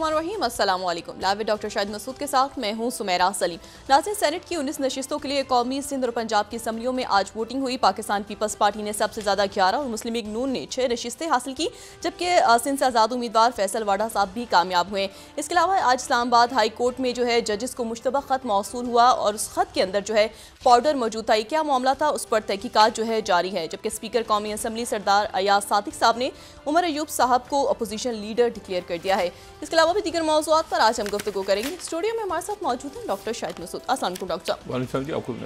बिस्मिल्लाम अल्लाम लावे डॉक्टर शाहिद मसूद के साथ मैं हूं सुमेरा सलीम नाजिन सेनेट की उन्नीस नशिस्तों के लिए कौमी सिंध और पंजाब की असम्बलियों में आज वोटिंग हुई पाकिस्तान पीपल्स पार्टी ने सबसे ज़्यादा ग्यारह और मुस्लिम लीग नून ने छः नशिस्तें हासिल की जबकि सिंध से आज़ाद उम्मीदवार फैसल वाडा साहब भी कामयाब हुए इसके अलावा आज इस्लामाबाद हाई कोर्ट में जो है जजिस को मुशतबा ख़त मौसू हुआ और उस ख़त के अंदर जो है पाउडर मौजूद था क्या मामला था उस पर तहकीकत जो है जारी है जबकि स्पीकर कौमी असम्बली सरदार अयाज सादिक साहब ने उमर अयूब साहब को अपोजिशन लीडर डिक्लेयर कर दिया है इसके अलावा भी दीगर मौजूद पर आज हम गुफ्तु करेंगे स्टूडियो में हमारे साथ मौजूद हैं डॉक्टर शाहिद मसूद असान को डॉक्टर साहब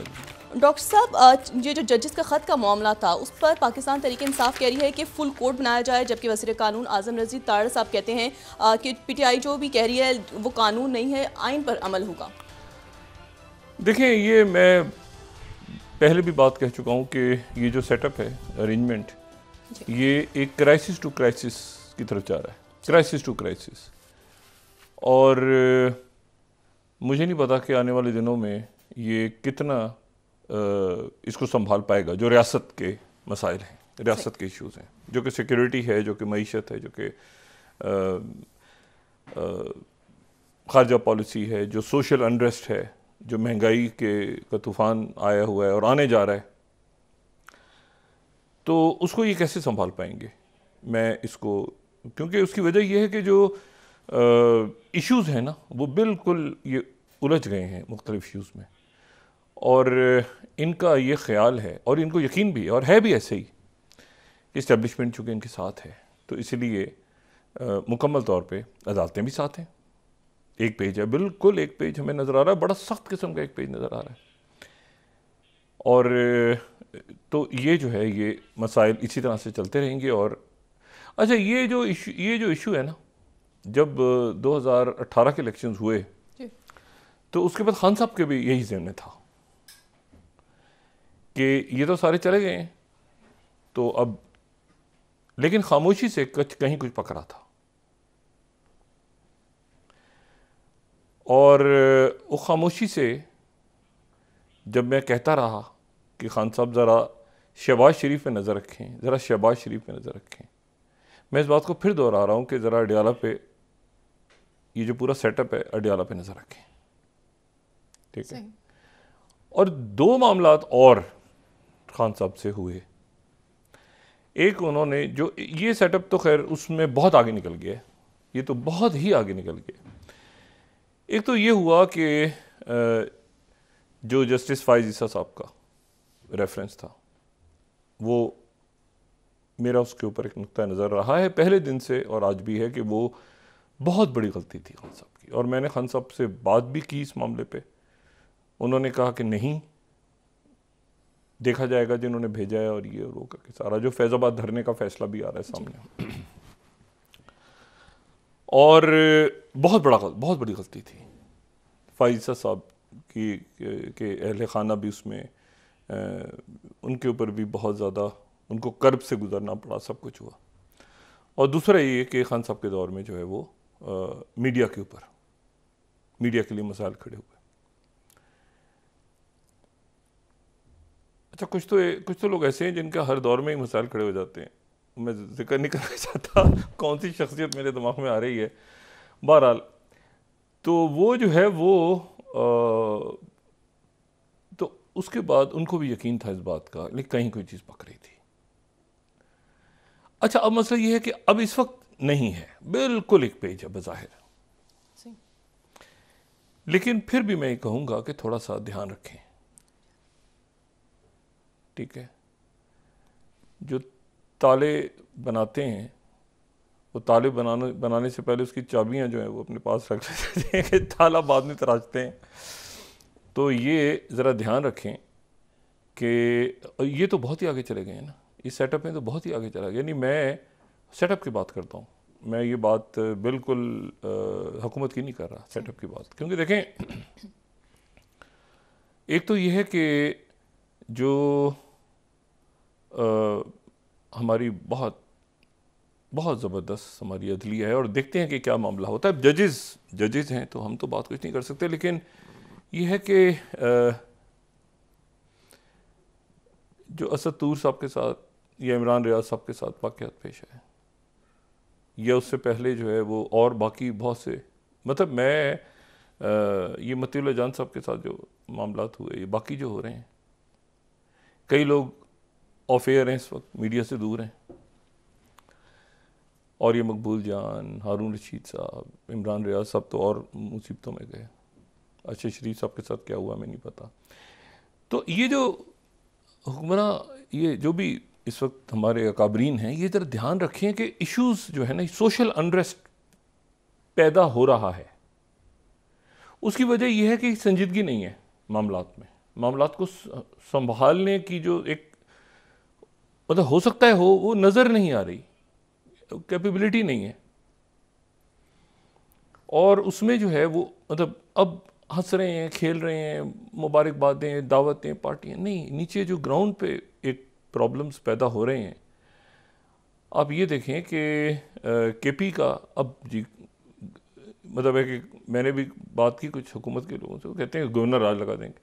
डॉक्टर साहब ये जो जजेस का ख़त का मामला था उस पर पाकिस्तान तरीके इंसाफ कह रही है कि फुल कोर्ट बनाया जाए जबकि वजीर कानून आजम रजीद तार साहब कहते हैं कि पीटीआई जो भी कह रही है वो कानून नहीं है आइन पर अमल होगा देखिए ये मैं पहले भी बात कह चुका हूँ कि ये जो सेटअप है अरेंजमेंट ये एक क्राइसिस टू क्राइसिस की तरफ जा रहा है क्राइसिस टू क्राइसिस और मुझे नहीं पता कि आने वाले दिनों में ये कितना इसको संभाल पाएगा जो रियासत के मसाइल हैं रियासत के इश्यूज़ हैं जो कि सिक्योरिटी है जो कि मीशत है जो कि खारजा पॉलिसी है जो सोशल अनरेस्ट है जो महंगाई के का तूफ़ान आया हुआ है और आने जा रहा है तो उसको ये कैसे संभाल पाएंगे मैं इसको क्योंकि उसकी वजह यह है कि जो इश्यूज़ हैं ना वो बिल्कुल ये उलझ गए हैं मुख्तलिफ इश्यूज़ में और इनका ये ख्याल है और इनको यकीन भी है और है भी ऐसे ही कि इस्टेबलिशमेंट चूँकि इनके साथ है तो इसलिए मुकम्मल तौर पर अदालतें भी साथ हैं एक पेज है बिल्कुल एक पेज हमें नज़र आ रहा है बड़ा सख्त किस्म का एक पेज नज़र आ रहा है और तो ये जो है ये मसाइल इसी तरह से चलते रहेंगे और अच्छा ये जो इशू ये जो इशू है ना जब 2018 के इलेक्शंस हुए तो उसके बाद खान साहब के भी यही जहन था कि ये तो सारे चले गए तो अब लेकिन खामोशी से कुछ कहीं कुछ पकड़ा था और वो खामोशी से जब मैं कहता रहा कि खान साहब ज़रा शहबाज शरीफ पे नज़र रखें ज़रा शहबाज शरीफ पे नज़र रखें मैं इस बात को फिर दोहरा रहा हूँ कि ज़रा अडियाला पे ये जो पूरा सेटअप है अडियाला पे नज़र रखें ठीक है और दो मामला और खान साहब से हुए एक उन्होंने जो ये सेटअप तो खैर उसमें बहुत आगे निकल गया है ये तो बहुत ही आगे निकल गया एक तो ये हुआ कि जो जस्टिस फाइज ईसा साहब का रेफरेंस था वो मेरा उसके ऊपर एक नुकता नज़र रहा है पहले दिन से और आज भी है कि वो बहुत बड़ी गलती थी खान साहब की और मैंने खान साहब से बात भी की इस मामले पे उन्होंने कहा कि नहीं देखा जाएगा जिन्होंने भेजा है और ये और वो करके सारा जो फैज़ाबाद धरने का फैसला भी आ रहा है सामने और बहुत बड़ा बहुत बड़ी गलती थी फाइजा साहब की के अहल खाना भी उसमें आ, उनके ऊपर भी बहुत ज़्यादा उनको कर्ब से गुजरना पड़ा सब कुछ हुआ और दूसरा ये कि खान साहब के दौर में जो है वो मीडिया के ऊपर मीडिया के लिए मसाइल खड़े हुए अच्छा कुछ तो कुछ तो लोग ऐसे हैं जिनका हर दौर में ही मसाल खड़े हो जाते हैं मैं जिक्र नहीं करना चाहता कौन सी शख्सियत मेरे दिमाग में आ रही है बहरहाल तो वो जो है वो आ, तो उसके बाद उनको भी यकीन था इस बात का लेकिन कहीं कोई चीज़ पक रही थी अच्छा अब मसला ये है कि अब इस वक्त नहीं है बिल्कुल एक पेज है बज़ाहिर लेकिन फिर भी मैं ये कहूँगा कि थोड़ा सा ध्यान रखें ठीक है जो ताले बनाते हैं वो ताले बनाने बनाने से पहले उसकी चाबियां जो हैं वो अपने पास रख लेते हैं कि ताला बाद में तराजते हैं तो ये ज़रा ध्यान रखें कि ये तो बहुत ही आगे चले गए हैं ना इस सेटअप में तो बहुत ही आगे चला गया यानी मैं सेटअप की बात करता हूँ मैं ये बात बिल्कुल हुकूमत की नहीं कर रहा सेटअप की बात क्योंकि देखें एक तो यह है कि जो आ, हमारी बहुत बहुत ज़बरदस्त हमारी अदलिया है और देखते हैं कि क्या मामला होता है जजेस जजेस हैं तो हम तो बात कुछ नहीं कर सकते लेकिन यह है कि जो असद तूर साहब के साथ या इमरान रियाज साहब के साथ वाक़ पेश आए या उससे पहले जो है वो और बाकी बहुत से मतलब मैं आ, ये मती जान साहब के साथ जो मामला हुए ये बाकी जो हो रहे हैं कई लोग ऑफ एयर हैं इस वक्त मीडिया से दूर हैं और ये मकबूल जान हारून रशीद साहब इमरान रियाज साहब तो और मुसीबतों में गए अच्छे शरीफ साहब के साथ क्या हुआ मैं नहीं पता तो ये जो हुक्मरान ये जो भी इस वक्त हमारे अकाबरीन हैं ये ज़रा ध्यान रखें कि इश्यूज़ जो है ना सोशल अनरेस्ट पैदा हो रहा है उसकी वजह यह है कि संजीदगी नहीं है मामला में मामला को संभालने की जो एक मतलब हो सकता है हो वो नज़र नहीं आ रही कैपेबिलिटी नहीं है और उसमें जो है वो मतलब अब हंस रहे हैं खेल रहे हैं मुबारकबादें दावतें पार्टियाँ नहीं नीचे जो ग्राउंड पे प्रॉब्लम्स पैदा हो रहे हैं आप ये देखें कि के पी का अब जी मतलब है कि मैंने भी बात की कुछ हुकूमत के लोगों से वो कहते हैं गवर्नर राज लगा देंगे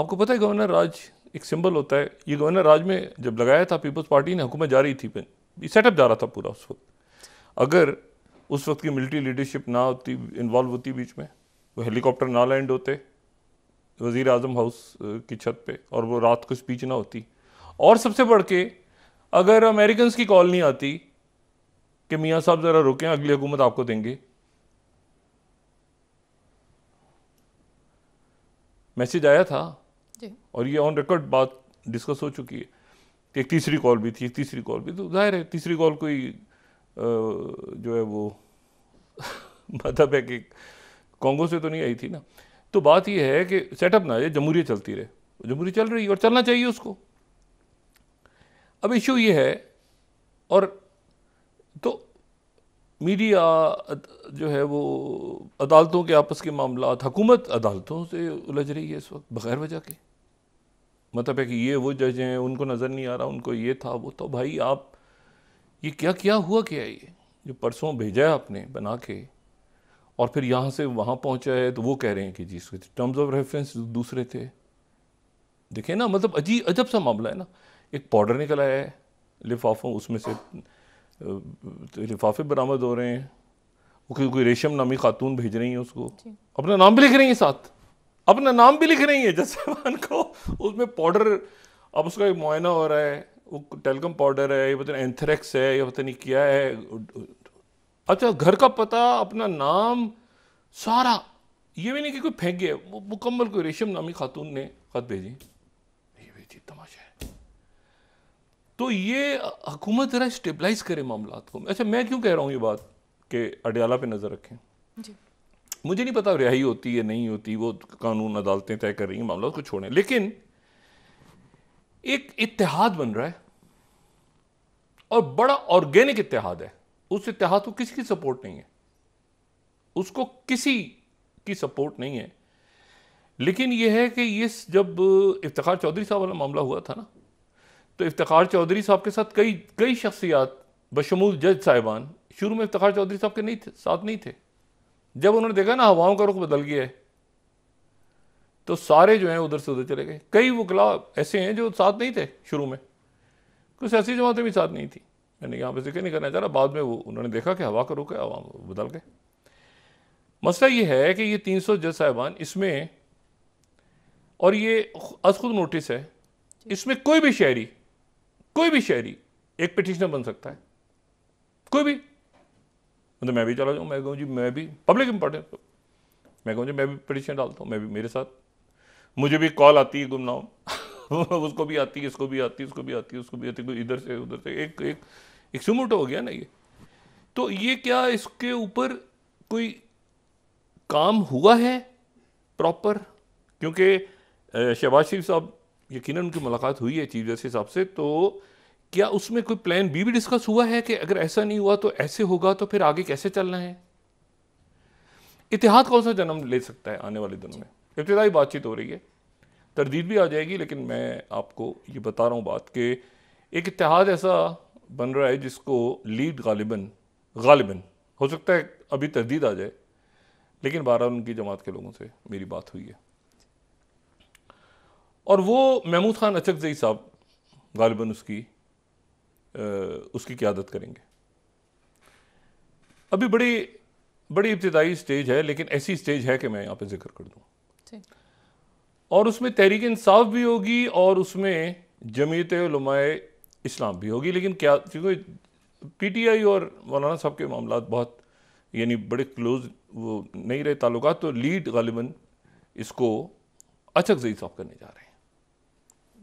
आपको पता है गवर्नर राज एक सिंबल होता है ये गवर्नर राज में जब लगाया था पीपल्स पार्टी ने हुकूमत जा रही थी सेटअप जा रहा था पूरा उस वक्त अगर उस वक्त की मिलिट्री लीडरशिप ना होती इन्वॉल्व होती बीच में वो हेलीकॉप्टर ना लैंड होते वज़ी अजम हाउस की छत पर और वो रात को स्पीच ना होती और सबसे बढ़ के अगर अमेरिकन की कॉल नहीं आती कि मियाँ साहब ज़रा रुकें अगली हुकूमत आपको देंगे मैसेज आया था और ये ऑन रिकॉर्ड बात डिस्कस हो चुकी है कि एक तीसरी कॉल भी थी तीसरी कॉल भी तो जाहिर है तीसरी कॉल कोई जो है वो मतलब है कि कांग्रेस से तो नहीं आई थी ना तो बात यह है कि सेटअप ना ये जमहूरी चलती रहे जमहूरी चल रही है और चलना चाहिए उसको अब इशू ये है और तो मीडिया जो है वो अदालतों के आपस के मामला हुकूमत अदालतों से उलझ रही है इस वक्त बग़ैर वजह के मतलब है कि ये वो जज हैं उनको नज़र नहीं आ रहा उनको ये था वो तो भाई आप ये क्या क्या हुआ क्या ये जो परसों भेजा है आपने बना के और फिर यहाँ से वहाँ पहुँचा है तो वो कह रहे हैं कि जी इसके टर्म्स ऑफ रेफरेंस दूसरे थे देखें ना मतलब अजीब अजब सा मामला है ना एक पाउडर निकल आया है लिफाफों उसमें से लिफाफे बरामद हो रहे हैं कोई कोई रेशम नामी खातून भेज रही हैं उसको अपना नाम भी लिख रही हैं साथ अपना नाम भी लिख रही हैं जसवान को उसमें पाउडर अब उसका एक मुआयना हो रहा है वो टेलकम पाउडर है ये पता नहीं एंथ्रेक्स है ये पता नहीं क्या है अच्छा घर का पता अपना नाम सारा ये भी नहीं कि कोई फेंक गया मुकम्मल कोई रेशम नामी खातून ने खत भेजी तो ये हुकूमत ज़रा स्टेबलाइज करे मामला को अच्छा मैं क्यों कह रहा हूँ ये बात कि अडयाला पे नज़र रखें जी मुझे नहीं पता रिहाई होती है नहीं होती वो कानून अदालतें तय कर रही हैं मामला उसको छोड़ें लेकिन एक इतिहाद बन रहा है और बड़ा ऑर्गेनिक इतिहाद है उस इतिहाद को किसी की सपोर्ट नहीं है उसको किसी की सपोर्ट नहीं है लेकिन यह है कि ये जब इफ्तार चौधरी साहब वाला मामला हुआ था ना तो इफ्तार चौधरी साहब के साथ कई कई शख्सियात बशमूल जज साहिबान शुरू में इफ्तार चौधरी साहब के नहीं थे साथ नहीं थे जब उन्होंने देखा ना हवाओं का रुख बदल गया है तो सारे जो हैं उधर से उधर चले गए कई वकला ऐसे हैं जो साथ नहीं थे शुरू में कुछ ऐसी जमातें भी साथ नहीं थी मैंने यहाँ पर जिक्र नहीं करना चाह रहा बाद में वो उन्होंने देखा कि हवा का रुख है हवा बदल गए मसला ये है कि ये तीन सौ जज साहिबान इसमें और ये अज खुद नोटिस है इसमें कोई भी शायरी कोई भी शहरी एक पिटिशनर बन सकता है कोई भी मतलब मैं भी चला जाऊँ मैं कहूँ जी मैं भी पब्लिक इंपॉर्टेंट तो, मैं कहूँ जी मैं भी पिटिशन डालता हूँ मैं भी मेरे साथ मुझे भी कॉल आती है गुमनाम उसको भी आती है इसको भी आती है उसको भी आती है उसको भी आती है इधर से उधर से एक एक एक सुमोट हो गया ना ये तो ये क्या इसके ऊपर कोई काम हुआ है प्रॉपर क्योंकि शहबाज शरीफ साहब यकीन उनकी मुलाकात हुई है चीफ जस्टिस साहब से तो क्या उसमें कोई प्लान बी भी डिस्कस हुआ है कि अगर ऐसा नहीं हुआ तो ऐसे होगा तो फिर आगे कैसे चलना है इतिहाद कौन सा जन्म ले सकता है आने वाले दिनों में इब्तदाई बातचीत हो रही है तरदीद भी आ जाएगी लेकिन मैं आपको ये बता रहा हूँ बात कि एक इतिहाद ऐसा बन रहा है जिसको लीड गालिबन गालिबन हो सकता है अभी तरदीद आ जाए लेकिन बारह उनकी जमात के लोगों से मेरी बात हुई है और वो महमूद ख़ान अचकजई साहब गालिबा उसकी आ, उसकी क्यादत करेंगे अभी बड़ी बड़ी इब्तदाई स्टेज है लेकिन ऐसी स्टेज है कि मैं यहाँ पे जिक्र कर दूँ और उसमें तहरीक इंसाफ भी होगी और उसमें जमीत लुमाए इस्लाम भी होगी लेकिन क्या क्योंकि पी टी आई और मौलाना साहब के मामला बहुत यानी बड़े क्लोज वो नहीं रहे ताल्लुक तो लीड गालिबा इसको अचक जई साहब करने जा रहे हैं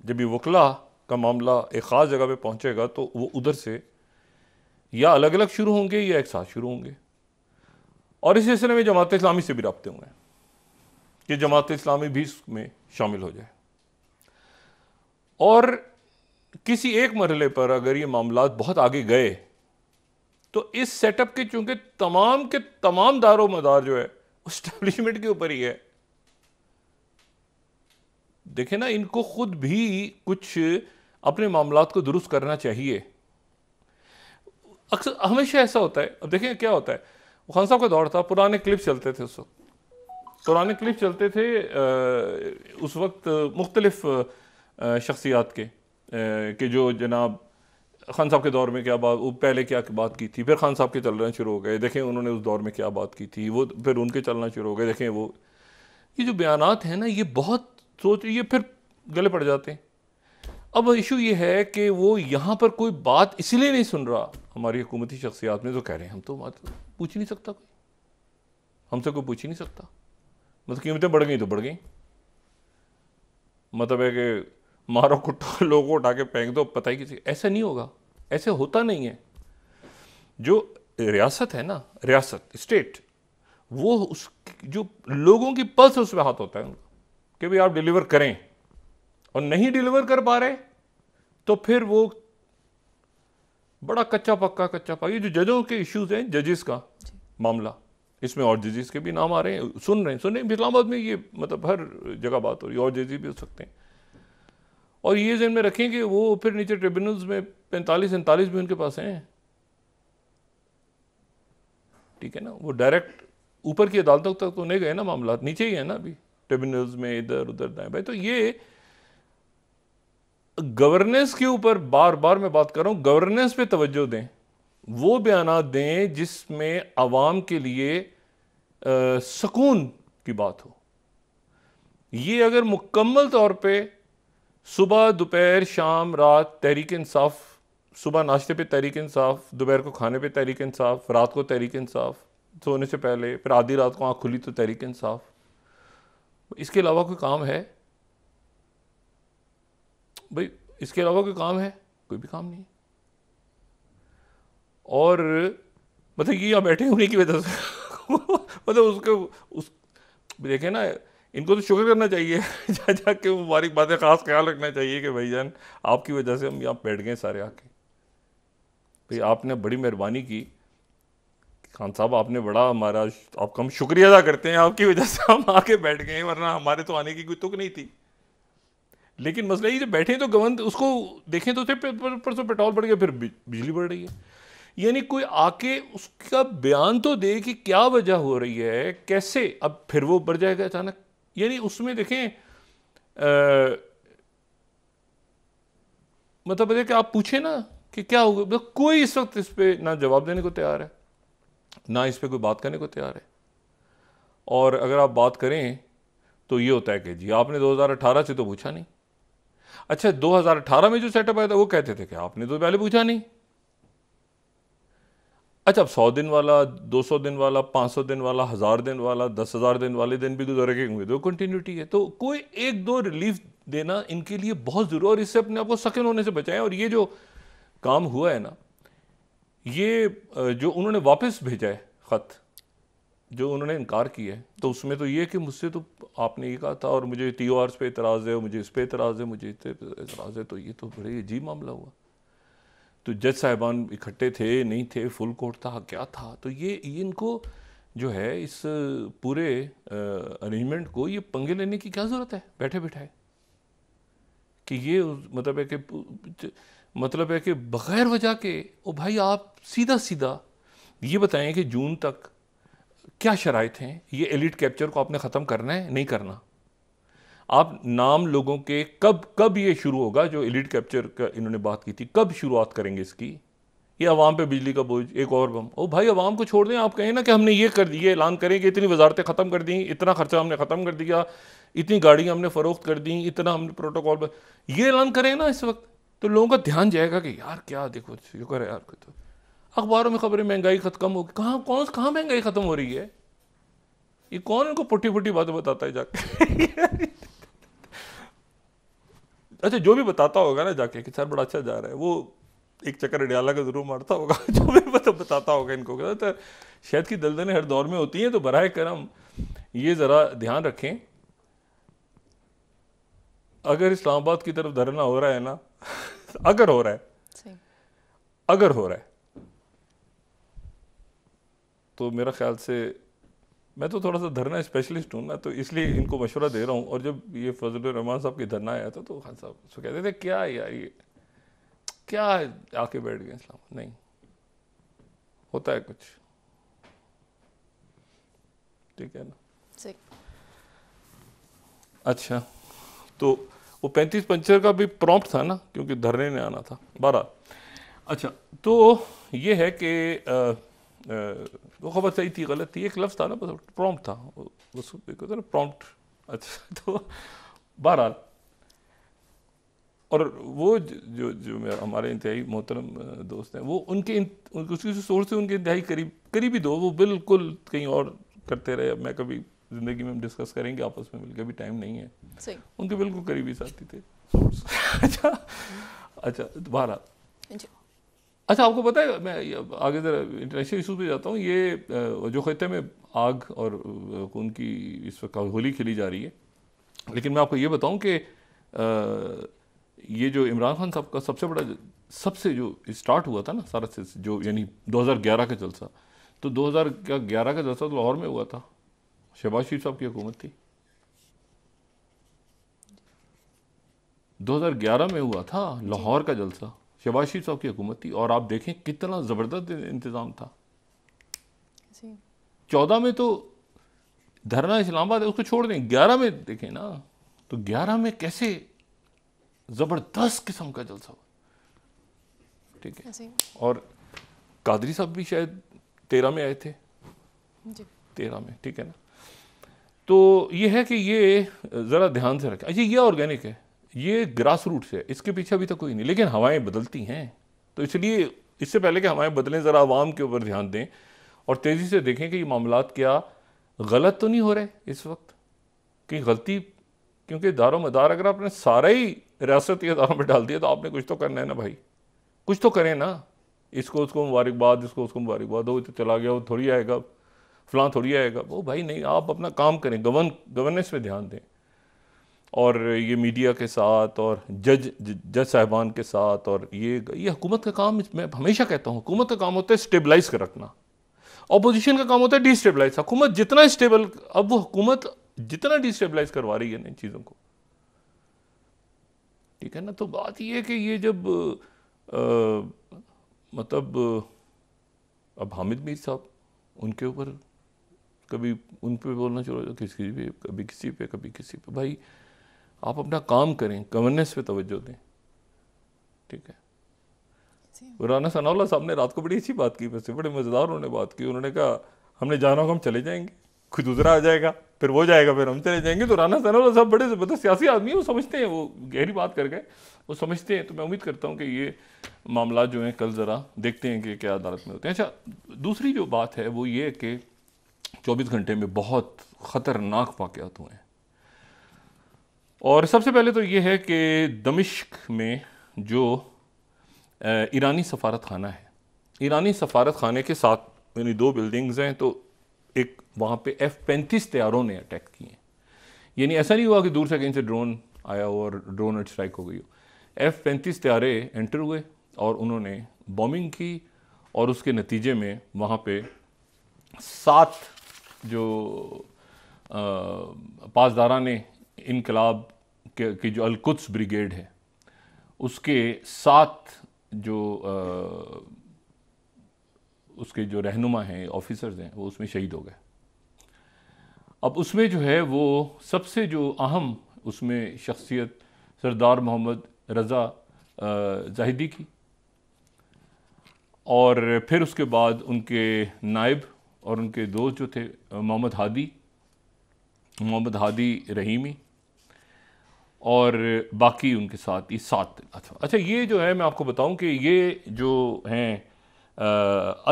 जब ये वकला का मामला एक ख़ास जगह पे पहुंचेगा तो वो उधर से या अलग अलग शुरू होंगे या एक साथ शुरू होंगे और इस सिलसिले में जमात इस्लामी से भी रबते हुए हैं कि जमात इस्लामी भी इसमें शामिल हो जाए और किसी एक मरहले पर अगर ये मामला बहुत आगे गए तो इस सेटअप के चूंकि तमाम के तमाम दारो मदार जो है इस्टबलिशमेंट के ऊपर ही है देखें ना इनको ख़ुद भी कुछ अपने मामला को दुरुस्त करना चाहिए अक्सर हमेशा ऐसा होता है अब देखें क्या होता है खान साहब का दौर था पुराने क्लिप चलते थे उस वक्त पुराने क्लिप चलते थे उस वक्त मुख्तलफ शख्सियात के के जो जनाब खान साहब के दौर में क्या बात पहले क्या बात की थी फिर खान साहब के चलना शुरू हो गए देखें उन्होंने उस दौर में क्या बात की थी वो फिर उनके चलना शुरू हो गए देखें वो ये जो बयान हैं ना ये बहुत सोच तो ये फिर गले पड़ जाते हैं अब इशू ये है कि वो यहाँ पर कोई बात इसलिए नहीं सुन रहा हमारी हुकूमती शख्सियात में तो कह रहे हैं हम तो बात पूछ नहीं सकता कोई हमसे कोई पूछ ही नहीं सकता मतलब कीमतें बढ़ गई तो बढ़ गई मतलब है कि मारो कुट्टो लोगों को उठा के फेंक दो पता ही किसी ऐसा नहीं होगा ऐसे होता नहीं है जो रियासत है ना रियासत स्टेट वो उस जो लोगों की पल्स उस पर हाथ होता है उनका कि भाई आप डिलीवर करें और नहीं डिलीवर कर पा रहे तो फिर वो बड़ा कच्चा पक्का कच्चा पक्का ये जो जजों के इश्यूज हैं जजेस का मामला इसमें और जजेस के भी नाम आ रहे हैं सुन रहे हैं सुन रहे हैं इस्लामाबाद में ये मतलब हर जगह बात हो रही है और जजेस भी हो सकते हैं और ये जहन में रखें कि वो फिर नीचे ट्रिब्यूनल्स में पैंतालीस सैंतालीस भी उनके पास हैं ठीक है ना वो डायरेक्ट ऊपर की अदालतों तक तो नहीं गए ना मामला नीचे ही है ना अभी ट्रिब्यूनल्स में इधर उधर दाएं भाई तो ये गवर्नेंस के ऊपर बार बार मैं बात कर रहा हूँ गवर्नेंस पे तवज्जो दें वो बयान दें जिसमें आवाम के लिए आ, सकून की बात हो ये अगर मुकम्मल तौर पे सुबह दोपहर शाम रात तहरीक इंसाफ सुबह नाश्ते पे तहरीक इंसाफ दोपहर को खाने पे तहरीक इंसाफ रात को तहरीक इंसाफ सोने से पहले फिर आधी रात को आँख खुली तो तहरीक इंसाफ इसके अलावा कोई काम है भाई इसके अलावा कोई काम है कोई भी काम नहीं और मतलब ये यहाँ बैठे होने की वजह से मतलब उसके उस देखे ना इनको तो शुक्र करना चाहिए जा जा के मुबारक बातें ख़ास ख्याल रखना चाहिए कि भाई जान आपकी वजह से हम यहाँ बैठ गए सारे आके भाई आपने बड़ी मेहरबानी की खान साहब आपने बड़ा हमारा आपका हम शुक्रिया अदा करते हैं आपकी वजह से हम आके बैठ गए वरना हमारे तो आने की कोई तुक नहीं थी लेकिन मसला ये जब बैठे तो गवर्न उसको देखें तो फिर परसों पेट्रोल बढ़ गया फिर बिजली बढ़ रही है यानी कोई आके उसका बयान तो दे कि क्या वजह हो रही है कैसे अब फिर वो बढ़ जाएगा अचानक यानी उसमें देखें आ, मतलब कि आप पूछे ना कि क्या होगा मतलब कोई इस वक्त इस पर ना जवाब देने को तैयार है ना इस पर कोई बात करने को तैयार है और अगर आप बात करें तो ये होता है कि जी आपने 2018 से तो पूछा नहीं अच्छा 2018 में जो सेटअप आया था वो कहते थे कि आपने तो पहले पूछा नहीं अच्छा अब सौ दिन वाला दो सौ दिन वाला पांच सौ दिन वाला हज़ार दिन वाला दस हज़ार दिन वाले दिन भी गुजर गए होंगे तो कंटिन्यूटी है तो कोई एक दो रिलीफ देना इनके लिए बहुत ज़रूरी और इससे अपने आप को सकिन होने से बचाएं और ये जो काम हुआ है ना ये जो उन्होंने वापस भेजा है ख़त जो उन्होंने इनकार किया है तो उसमें तो ये कि मुझसे तो आपने ये कहा था और मुझे टी ओ आर्स पर इतराज़ है मुझे इस पर इतराज है मुझे इतराज है तो ये तो बड़े अजीब मामला हुआ तो जज साहिबान इकट्ठे थे नहीं थे फुल कोर्ट था क्या था तो ये, ये इनको जो है इस पूरे अरेंजमेंट को ये पंगे लेने की क्या ज़रूरत है बैठे बैठाए कि ये मतलब है कि मतलब है कि बग़ैर वजह के ओ भाई आप सीधा सीधा ये बताएं कि जून तक क्या शराइत हैं ये एलिट कैप्चर को आपने ख़त्म करना है नहीं करना आप नाम लोगों के कब कब ये शुरू होगा जो एलिट कैप्चर का इन्होंने बात की थी कब शुरुआत करेंगे इसकी ये आवाम पे बिजली का बोझ एक और बम ओ भाई आवाम को छोड़ दें आप कहें ना कि हमने ये कर दिए ऐलान करें कि इतनी वजारतें ख़त्म कर दी इतना ख़र्चा हमने ख़त्म कर दिया इतनी गाड़ियाँ हमने फ़रोख्त कर दी इतना हमने प्रोटोकॉल ये ऐलान करें ना इस वक्त तो लोगों का ध्यान जाएगा कि यार क्या देखो शुक्र है यार तो अखबारों में खबरें महंगाई खत्म कम होगी कहाँ कौन कहाँ महंगाई ख़त्म हो रही है ये कौन इनको पुट्टी पुट्टी बातें बताता है जाके अच्छा जो भी बताता होगा ना जाके कि सर बड़ा अच्छा जा रहा है वो एक चक्कर अडियाला का ज़रूर मारता होगा जो भी मतलब बताता होगा इनको तो शहद की दलदलें हर दौर में होती हैं तो बर करम ये ज़रा ध्यान रखें अगर इस्लामाबाद की तरफ धरना हो रहा है ना अगर हो रहा है अगर हो रहा है तो मेरा ख्याल से मैं तो थोड़ा सा धरना स्पेशलिस्ट हूँ ना तो इसलिए इनको मशवरा दे रहा हूँ और जब ये फजल रहमान साहब की धरना आया था तो खान साहब उसको कहते थे क्या यार ये क्या आके बैठ गए इस्लाम नहीं होता है कुछ ठीक है ना अच्छा तो वो पैंतीस पंचर का भी प्रॉम्प्ट था ना क्योंकि धरने ने आना था बारह अच्छा तो ये है कि वो खबर सही थी गलत थी एक लफ्ज़ था ना बस प्रॉम्प्ट था उस उसको ना प्रॉम्प्ट अच्छा तो बहरहाल और वो जो जो मेरा हमारे इंतहाई मोहतरम दोस्त हैं वो उनके उसकी सोच से उनके इंतहाई करीब करीबी दो वो बिल्कुल कहीं और करते रहे अब मैं कभी ज़िंदगी में हम डिस्कस करेंगे आपस में मिलकर भी टाइम नहीं है उनके बिल्कुल करीबी साथी थे अच्छा अच्छा दोबारा अच्छा आपको पता है मैं आगे ज़रा इंटरनेशनल इशूज़ पे जाता हूँ ये जो खत्े में आग और खून की इस वक्त होली खेली जा रही है लेकिन मैं आपको ये बताऊँ कि ये जो इमरान खान साहब का सबसे बड़ा सबसे जो स्टार्ट हुआ था ना सारा से जो यानी 2011 का जलसा तो 2011 का जलसा तो लाहौर में हुआ था शहबाज शरीफ साहब की हुकूमत थी 2011 में हुआ था लाहौर का जलसा शहबाज शरीफ साहब की हुकूमत थी और आप देखें कितना ज़बरदस्त इंतज़ाम था चौदह में तो धरना इस्लामाबाद है उसको छोड़ दें ग्यारह में देखें ना तो ग्यारह में कैसे ज़बरदस्त किस्म का जलसा हुआ ठीक है और कादरी साहब भी शायद तेरह में आए थे तेरह में ठीक है ना तो ये है कि ये ज़रा ध्यान से रखें अच्छा ये ऑर्गेनिक है ये ग्रास रूट से इसके पीछे अभी तक तो कोई नहीं लेकिन हवाएं बदलती हैं तो इसलिए इससे पहले कि हवाएं बदलें ज़रा आवाम के ऊपर ध्यान दें और तेज़ी से देखें कि ये मामला क्या गलत तो नहीं हो रहे इस वक्त कि गलती क्योंकि दारो मदार अगर आपने सारा ही रियासत या दारों में डाल दिया तो आपने कुछ तो करना है ना भाई कुछ तो करें ना इसको उसको मुबारकबाद इसको उसको मुबारकबाद हो तो चला गया वो थोड़ी आएगा फलां थोड़ी आएगा वो भाई नहीं आप अपना काम करें गवर्न गवर्नेंस पे ध्यान दें और ये मीडिया के साथ और जज जज साहबान के साथ और ये ये हुकूमत का काम मैं हमेशा कहता हूँ हुकूमत का काम होता है स्टेबलाइज कर रखना अपोजिशन का काम होता है डिस्टेबलाइज हुकूमत जितना स्टेबल अब वो हुकूमत जितना डिस्टेबलाइज करवा रही है इन चीज़ों को ठीक है ना तो बात यह है कि ये जब आ, मतलब अब हामिद मीर साहब उनके ऊपर कभी उन पर बोलना शुरू हो किसी पे कभी किसी पे कभी किसी पे भाई आप अपना काम करें गवर्नेंस पे तवज्जो दें ठीक है राना सनाउल्ला साहब ने रात को बड़ी अच्छी बात की वैसे बड़े मज़ेदार उन्होंने बात की उन्होंने कहा हमने जाना होगा हम चले जाएंगे कोई दूसरा आ जाएगा फिर वो जाएगा फिर हम चले जाएंगे तो राना सनाउल्ला साहब बड़े ज़बरदस्त सियासी आदमी हैं वो समझते हैं वो गहरी बात कर गए वो समझते हैं तो मैं उम्मीद करता हूँ कि ये मामला जो हैं कल ज़रा देखते हैं कि क्या अदालत में होते हैं अच्छा दूसरी जो बात है वो ये कि चौबीस घंटे में बहुत ख़तरनाक वाक़ात हुए हैं और सबसे पहले तो ये है कि दमिश्क में जो ईरानी सफारत खाना है ईरानी सफारत खाने के साथ यानी दो बिल्डिंग्स हैं तो एक वहाँ पे एफ़ पैंतीस तैयारों ने अटैक किए हैं यानी ऐसा नहीं हुआ कि दूर से कहीं से ड्रोन आया हो और ड्रोन स्ट्राइक हो गई हो एफ़ पैंतीस तैयारे एंटर हुए और उन्होंने बॉम्बिंग की और उसके नतीजे में वहाँ पे सात जो पासदारा ने इनकलाब की जो अलकुत्स ब्रिगेड है उसके सात जो आ, उसके जो रहनुमा हैं ऑफिसर्स हैं वो उसमें शहीद हो गए अब उसमें जो है वो सबसे जो अहम उसमें शख्सियत सरदार मोहम्मद रज़ा जाहिदी की और फिर उसके बाद उनके नायब और उनके दोस्त जो थे मोहम्मद हादी मोहम्मद हादी रहीमी और बाकी उनके साथ ये सात अच्छा अच्छा ये जो है मैं आपको बताऊं कि ये जो हैं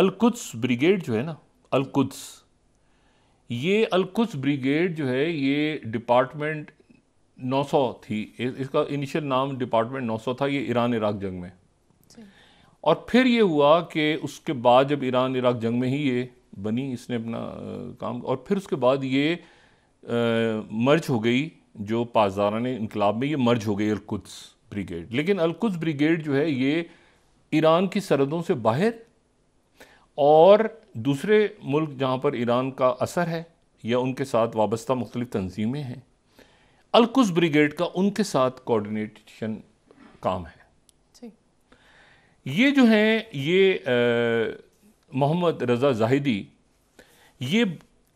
अलकुद्स ब्रिगेड जो है ना अलकुद्स ये अलकुद्स ब्रिगेड जो है ये डिपार्टमेंट 900 थी इसका इनिशियल नाम डिपार्टमेंट 900 था ये ईरान इराक जंग में और फिर ये हुआ कि उसके बाद जब ईरान इराक जंग में ही ये बनी इसने अपना काम और फिर उसके बाद ये मर्ज हो गई जो ने इनकलाब में ये मर्ज हो गई अलकुद्स ब्रिगेड लेकिन अलकुद्स ब्रिगेड जो है ये ईरान की सरहदों से बाहर और दूसरे मुल्क जहाँ पर ईरान का असर है या उनके साथ वाबस्ता मुख्तलिफ तनजीमें हैं अलकुस ब्रिगेड का उनके साथ कोऑर्डिनेशन काम है ये जो हैं ये आ, मोहम्मद रज़ा जाहिदी ये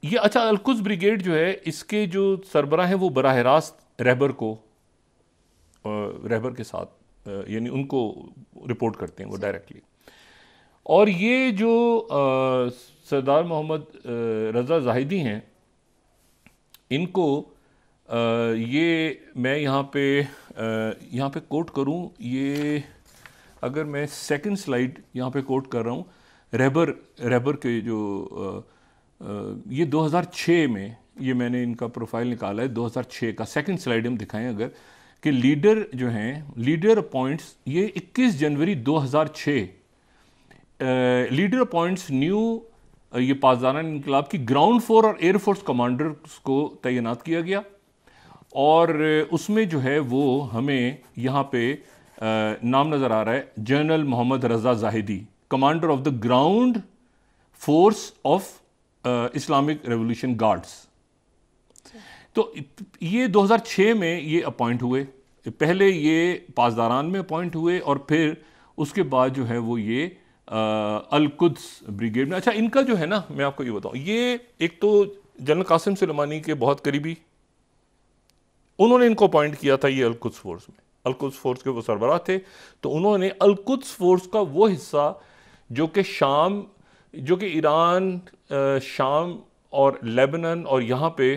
ये अच्छा अलकुज ब्रिगेड जो है इसके जो सरबरा हैं वो बरह रास्त रहबर को रहबर के साथ यानी उनको रिपोर्ट करते हैं वो डायरेक्टली और ये जो सरदार मोहम्मद रज़ा जाहिदी हैं इनको आ, ये मैं यहाँ पे यहाँ पे कोट करूँ ये अगर मैं सेकंड स्लाइड यहाँ पे कोट कर रहा हूँ रेबर रेबर के जो ये 2006 में ये मैंने इनका प्रोफाइल निकाला है 2006 का सेकंड स्लाइड हम दिखाएं अगर कि लीडर जो हैं लीडर अपॉइंट्स ये 21 जनवरी 2006 लीडर अपॉइंट्स न्यू ये पासदाना इनकलाब की ग्राउंड फोर और एयरफोर्स कमांडर को तैनात किया गया और उसमें जो है वो हमें यहाँ पे नाम नज़र आ रहा है general Mohammad Reza Zahedi commander of the ground force of Islamic Revolution Guards तो ये 2006 में ये अपॉइंट हुए पहले ये पासदारान में अपॉइंट हुए और फिर उसके बाद जो है वो ये अलकुद्स uh, ब्रिगेड में अच्छा इनका जो है ना मैं आपको ये बताऊं ये एक तो जनरल कासिम सुलेमानी के बहुत करीबी उन्होंने इनको अपॉइंट किया था ये अलकुद्स फोर्स में अलकुद्स फोर्स के वो सरबराह थे तो उन्होंने अलकुद्स फोर्स का वो हिस्सा जो कि शाम जो कि ईरान शाम और लेबनन और यहाँ पे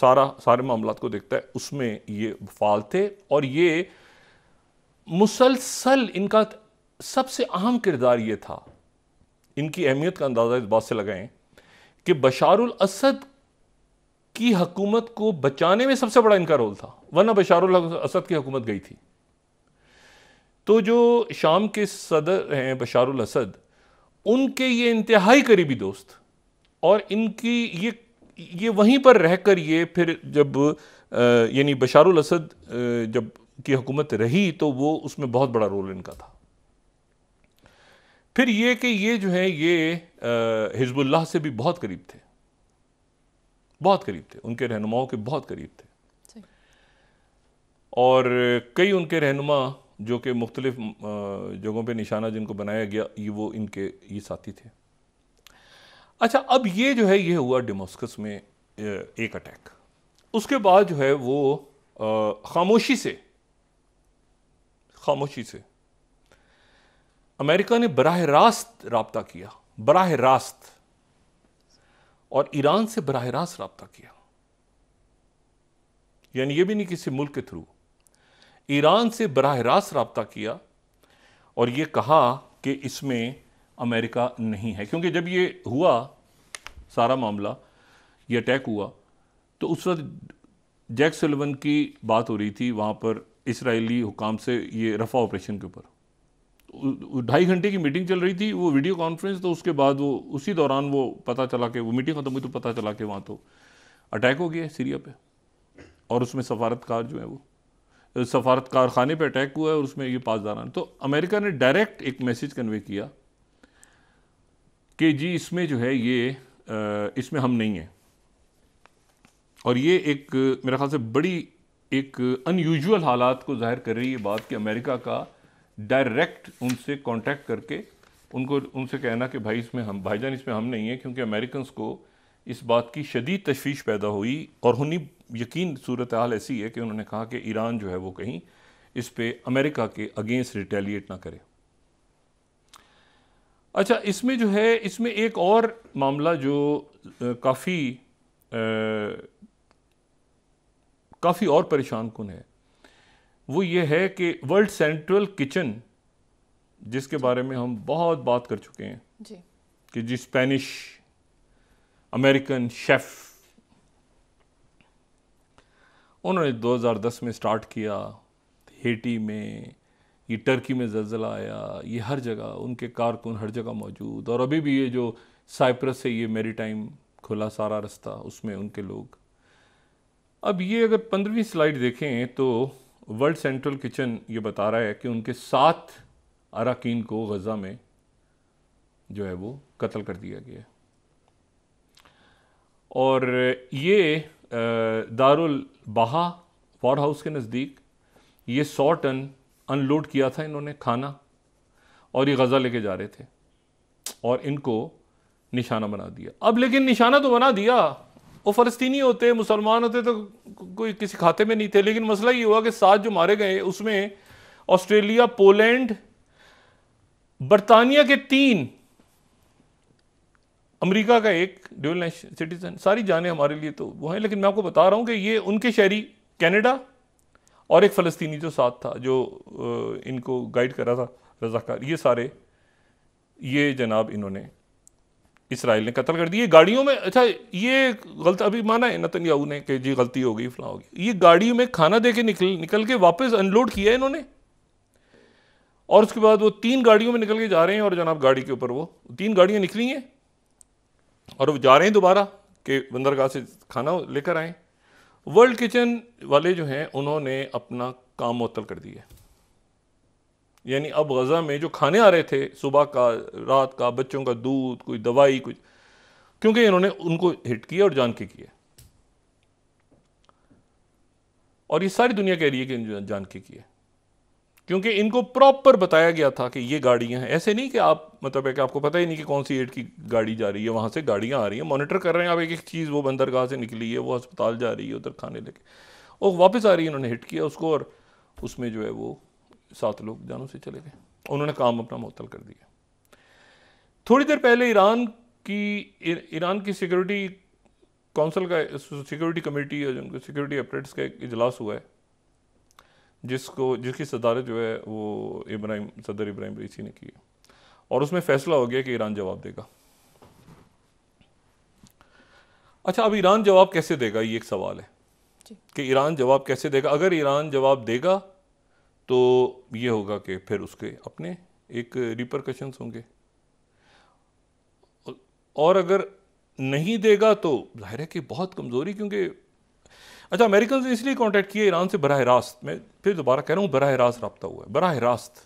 सारा सारे मामला को देखता है उसमें ये फाल थे और ये मुसलसल इनका सबसे अहम किरदार ये था इनकी अहमियत का अंदाज़ा इस बात से लगाएं कि बशारुल असद की हकूमत को बचाने में सबसे बड़ा इनका रोल था वरना बशारुल असद की हुकूमत गई थी तो जो शाम के सदर हैं बशारुल असद उनके ये इंतहाई करीबी दोस्त और इनकी ये ये वहीं पर रह कर ये फिर जब यानी बशारुल असद जब की हुकूमत रही तो वो उसमें बहुत बड़ा रोल इनका था फिर ये कि ये जो है ये हिजबुल्लाह से भी बहुत करीब थे बहुत करीब थे उनके रहनुमाओं के बहुत करीब थे और कई उनके रहनुमा जो कि मुख्तलिफ जगहों पर निशाना जिनको बनाया गया ये वो इनके ये साथी थे अच्छा अब ये जो है ये हुआ डेमोस्कस में एक अटैक उसके बाद जो है वो खामोशी से खामोशी से अमेरिका ने बरह रास्त रबता किया बरह रास्त और ईरान से बरह रास्त रबता किया यानी ये भी नहीं किसी मुल्क के थ्रू ईरान से बरह रास्त रबता किया और ये कहा कि इसमें अमेरिका नहीं है क्योंकि जब ये हुआ सारा मामला ये अटैक हुआ तो उस वक्त जैक सुलवन की बात हो रही थी वहाँ पर इसराइली हुकाम से ये रफ़ा ऑपरेशन के ऊपर ढाई घंटे की मीटिंग चल रही थी वो वीडियो कॉन्फ्रेंस तो उसके बाद वो उसी दौरान वो पता चला कि वो मीटिंग ख़त्म हुई तो पता चला कि वहाँ तो अटैक हो गया सीरिया पे और उसमें सफारतकार जो है वो सफारत कारखाने पर अटैक हुआ है और उसमें ये पासदारान तो अमेरिका ने डायरेक्ट एक मैसेज कन्वे किया कि जी इसमें जो है ये इसमें हम नहीं हैं और ये एक मेरे ख्याल से बड़ी एक अनयूजुअल हालात को जाहिर कर रही है बात कि अमेरिका का डायरेक्ट उनसे कांटेक्ट करके उनको उनसे कहना कि भाई इसमें हम भाईजान इसमें हम नहीं हैं क्योंकि अमेरिकन को इस बात की शदीद तशवीश पैदा हुई और होनी यकीन सूरत हाल ऐसी है कि उन्होंने कहा कि ईरान जो है वो कहीं इस पर अमेरिका के अगेंस्ट रिटेलिएट ना करे अच्छा इसमें जो है इसमें एक और मामला जो काफ़ी काफ़ी और परेशान कन है वो ये है कि वर्ल्ड सेंट्रल किचन जिसके बारे में हम बहुत बात कर चुके हैं जी कि जी स्पेनिश अमेरिकन शेफ़ उन्होंने 2010 में स्टार्ट किया हेटी में ये टर्की में जलजला आया ये हर जगह उनके कारकुन हर जगह मौजूद और अभी भी ये जो साइप्रस से ये मेरी टाइम खुला सारा रास्ता उसमें उनके लोग अब ये अगर पंद्रहवीं स्लाइड देखें तो वर्ल्ड सेंट्रल किचन ये बता रहा है कि उनके सात अरकान को गज़ा में जो है वो कत्ल कर दिया गया और ये दारुल बाहा पावर हाउस के नज़दीक ये सौ टन अनलोड किया था इन्होंने खाना और ये गज़ा लेके जा रहे थे और इनको निशाना बना दिया अब लेकिन निशाना तो बना दिया वो फ़लस्तनी होते मुसलमान होते तो कोई किसी खाते में नहीं थे लेकिन मसला ये हुआ कि सात जो मारे गए उसमें ऑस्ट्रेलिया पोलैंड बरतानिया के तीन अमेरिका का एक ड्यूल सिटीज़न सारी जाने हमारे लिए तो वो हैं लेकिन मैं आपको बता रहा हूँ कि ये उनके शहरी कैनेडा और एक फ़लस्तीनी जो साथ था जो इनको गाइड कर रहा था रजाकार ये सारे ये जनाब इन्होंने इसराइल ने कत्ल कर दिए गाड़ियों में अच्छा ये गलत अभी माना है नतन याहू ने कि जी गलती हो गई फला होगी ये गाड़ी में खाना दे के निकल निकल के वापस अनलोड किया है इन्होंने और उसके बाद वो तीन गाड़ियों में निकल के जा रहे हैं और जनाब गाड़ी के ऊपर वो तीन गाड़ियाँ निकली हैं और वो जा रहे हैं दोबारा कि बंदरगाह से खाना लेकर आए वर्ल्ड किचन वाले जो हैं उन्होंने अपना काम मअतल कर दिया यानी अब गज़ा में जो खाने आ रहे थे सुबह का रात का बच्चों का दूध कोई दवाई कुछ क्योंकि इन्होंने उनको हिट किया और जान के किया और ये सारी दुनिया कह रही है कि जान के किया क्योंकि इनको प्रॉपर बताया गया था कि ये गाड़ियाँ हैं ऐसे नहीं कि आप मतलब है कि आपको पता ही नहीं कि कौन सी एड की गाड़ी जा रही है वहाँ से गाड़ियाँ आ रही हैं मॉनिटर कर रहे हैं आप एक एक चीज़ वो बंदरगाह से निकली है वो अस्पताल जा रही है उधर खाने लेके और वापस आ रही है उन्होंने हिट किया उसको और उसमें जो है वो सात लोग जानों से चले गए उन्होंने काम अपना मुतल कर दिया थोड़ी देर पहले ईरान की ईरान की सिक्योरिटी काउंसिल का सिक्योरिटी कमेटी जिनको सिक्योरिटी अपडेट्स का एक इजलास हुआ है जिसको जिसकी सदारत जो है वो इब्राहिम सदर इब्राहिम रईसी ने की और उसमें फैसला हो गया कि ईरान जवाब देगा अच्छा अब ईरान जवाब कैसे देगा ये एक सवाल है कि ईरान जवाब कैसे देगा अगर ईरान जवाब देगा तो ये होगा कि फिर उसके अपने एक रिप्रकशन होंगे और अगर नहीं देगा तो जाहिर है कि बहुत कमज़ोरी क्योंकि अच्छा अमेरिकन ने इसलिए कॉन्टैक्ट किया ईरान से बरह रास्त मैं फिर दोबारा कह रहा हूँ बरह रास्त रबता हुआ है बरह रास्त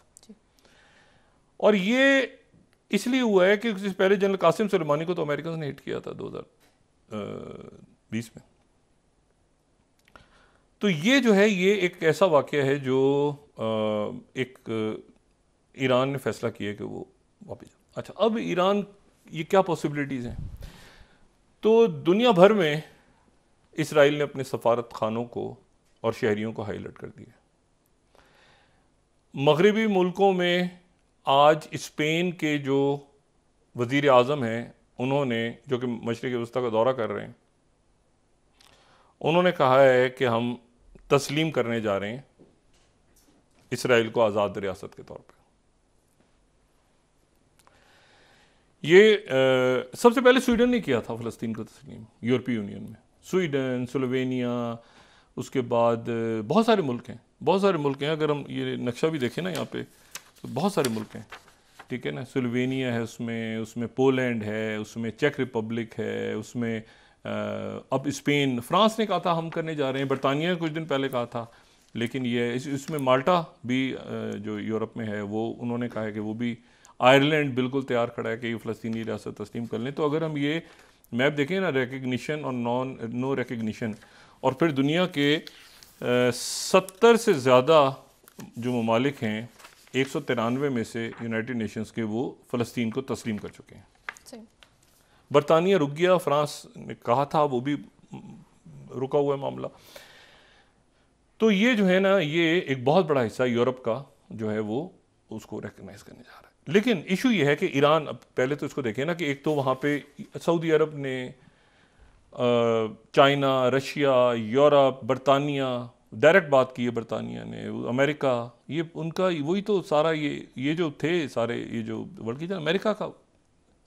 और ये इसलिए हुआ है कि उससे पहले जनरल कासिम सलेमानी को तो अमेरिकन ने हिट किया था दो हज़ार बीस में तो ये जो है ये एक ऐसा वाक़ है जो आ, एक ईरान ने फैसला किया कि वो वापस अच्छा अब ईरान ये क्या पॉसिबिलिटीज़ हैं तो दुनिया भर में इसराइल ने अपने सफारत खानों को और शहरीों को हाईलाइट कर दिया मगरबी मुल्कों में आज स्पेन के जो वज़ी अजम हैं उन्होंने जो कि मशरक़ वस्ती का दौरा कर रहे हैं उन्होंने कहा है कि हम तस्लीम करने जा रहे हैं इसराइल को आज़ाद रियासत के तौर पर ये आ, सबसे पहले स्वीडन ने किया था फ़लस्तीन को तस्लीम यूरोपीय यूनियन में स्वीडन स्लोवेनिया उसके बाद बहुत सारे मुल्क हैं बहुत सारे मुल्क हैं अगर हम ये नक्शा भी देखें ना यहाँ पे तो बहुत सारे मुल्क हैं ठीक है ना स्लोवेनिया है उसमें उसमें पोलैंड है उसमें चेक रिपब्लिक है उसमें अब स्पेन फ्रांस ने कहा था हम करने जा रहे हैं बरतानिया कुछ दिन पहले कहा था लेकिन ये इस इसमें माल्टा भी जो यूरोप में है वो उन्होंने कहा है कि वो भी आयरलैंड बिल्कुल तैयार खड़ा है कि ये फ़लस्तनी रियासत तस्लीम कर लें तो अगर हम ये मैप देखें ना रिकग्निशन और नॉन नो रिकग्निशन और फिर दुनिया के सत्तर से ज़्यादा जो ममालिक हैं एक सौ तिरानवे में से यूनाइटेड नेशंस के वो फ़लस्तीन को तस्लीम कर चुके हैं बरतानिया रुक गया फ्रांस ने कहा था वो भी रुका हुआ है मामला तो ये जो है ना ये एक बहुत बड़ा हिस्सा यूरोप का जो है वो उसको रिकगनाइज़ करने जा रहा है लेकिन इशू ये है कि ईरान अब पहले तो इसको देखें ना कि एक तो वहाँ पे सऊदी अरब ने चाइना रशिया यूरोप बरतानिया डायरेक्ट बात की है बरतानिया ने अमेरिका ये उनका वही तो सारा ये ये जो थे सारे ये जो वर्ल्ड की बल्कि अमेरिका का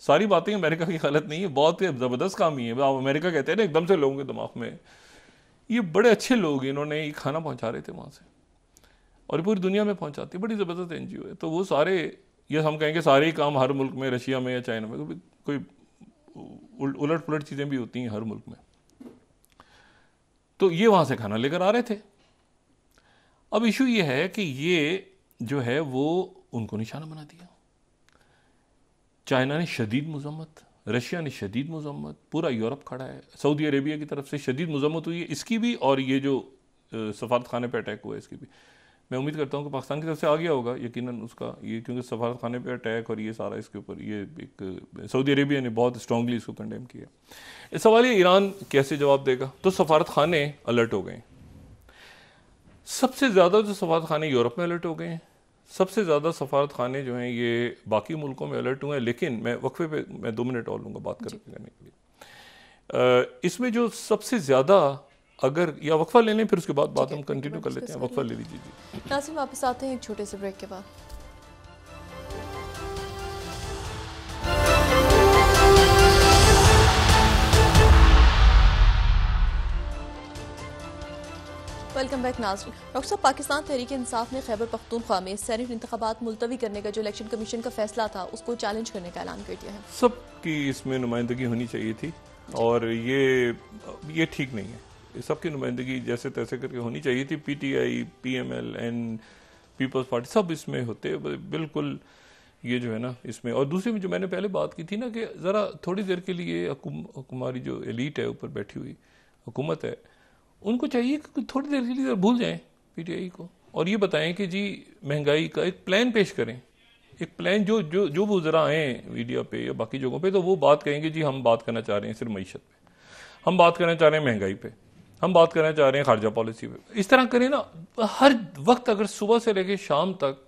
सारी बातें अमेरिका की गलत नहीं है बहुत ही ज़बरदस्त काम ही है आप अमेरिका कहते हैं ना एकदम से लोगों के दिमाग में ये बड़े अच्छे लोग इन्होंने ये खाना पहुँचा रहे थे वहाँ से और पूरी दुनिया में पहुँचाती है बड़ी ज़बरदस्त एन है तो वो सारे ये हम कहेंगे सारे ही काम हर मुल्क में रशिया में या चाइना में तो कोई उलट पुलट चीज़ें भी होती हैं हर मुल्क में तो ये वहाँ से खाना लेकर आ रहे थे अब इशू ये है कि ये जो है वो उनको निशाना बना दिया चाइना ने शदीद मजम्मत रशिया ने शदीद मजम्मत पूरा यूरोप खड़ा है सऊदी अरेबिया की तरफ से शदीद मजम्मत हुई है इसकी भी और ये जो सफारत खाने पर अटैक हुआ है इसकी भी मैं उम्मीद करता हूँ कि पाकिस्तान की तरफ से आ गया होगा यकीन उसका ये क्योंकि सफारत खाने पर अटैक और ये सारा इसके ऊपर ये एक सऊदी अरेबिया ने बहुत स्ट्रॉगली इसको कंडेम किया इस सवाल ये ईरान कैसे जवाब देगा तो सफारत खाने अलर्ट हो गए सबसे ज़्यादा जो सफारत खाने यूरोप में अलर्ट हो गए हैं सबसे ज़्यादा सफारत खाने जो हैं ये बाकी मुल्कों में अलर्ट हुए हैं लेकिन मैं वक्फे पे मैं दो मिनट और लूँगा बात करने के लिए इसमें जो सबसे ज़्यादा अगर या वक्फा ले लें फिर उसके बाद बात हम कंटिन्यू कर लेते हैं वक्फा ले लीजिए जी नासिम वापस आते हैं एक छोटे से ब्रेक के बाद वेलकम बैक नाजर डॉक्टर साहब पाकिस्तान तहरीक इंसाफ ने खैबर पख्तूनख्वा में सैनिक इंतबात मुलतवी करने का जो इलेक्शन कमीशन का फैसला था उसको चैलेंज करने का ऐलान कर दिया है सबकी इसमें नुमाइंदगी होनी चाहिए थी और ये ये ठीक नहीं है सबकी नुमाइंदगी जैसे तैसे करके होनी चाहिए थी PTI PML and people's party सब इसमें होते बिल्कुल ये जो है ना इसमें और दूसरी में जो मैंने पहले बात की थी ना कि ज़रा थोड़ी देर के लिए हमारी जो एलिट है ऊपर बैठी हुई हुकूमत है उनको चाहिए कि थोड़ी देर के लिए भूल जाएं पीटीआई को और ये बताएं कि जी महंगाई का एक प्लान पेश करें एक प्लान जो जो जो वो ज़रा आएँ मीडिया पे या बाकी जगहों पे तो वो बात कहेंगे जी हम बात करना चाह रहे हैं सिर्फ मीशत पे हम बात करना चाह रहे हैं महंगाई पे हम बात करना चाह रहे हैं खारजा पॉलिसी पे इस तरह करें ना हर वक्त अगर सुबह से लेकर शाम तक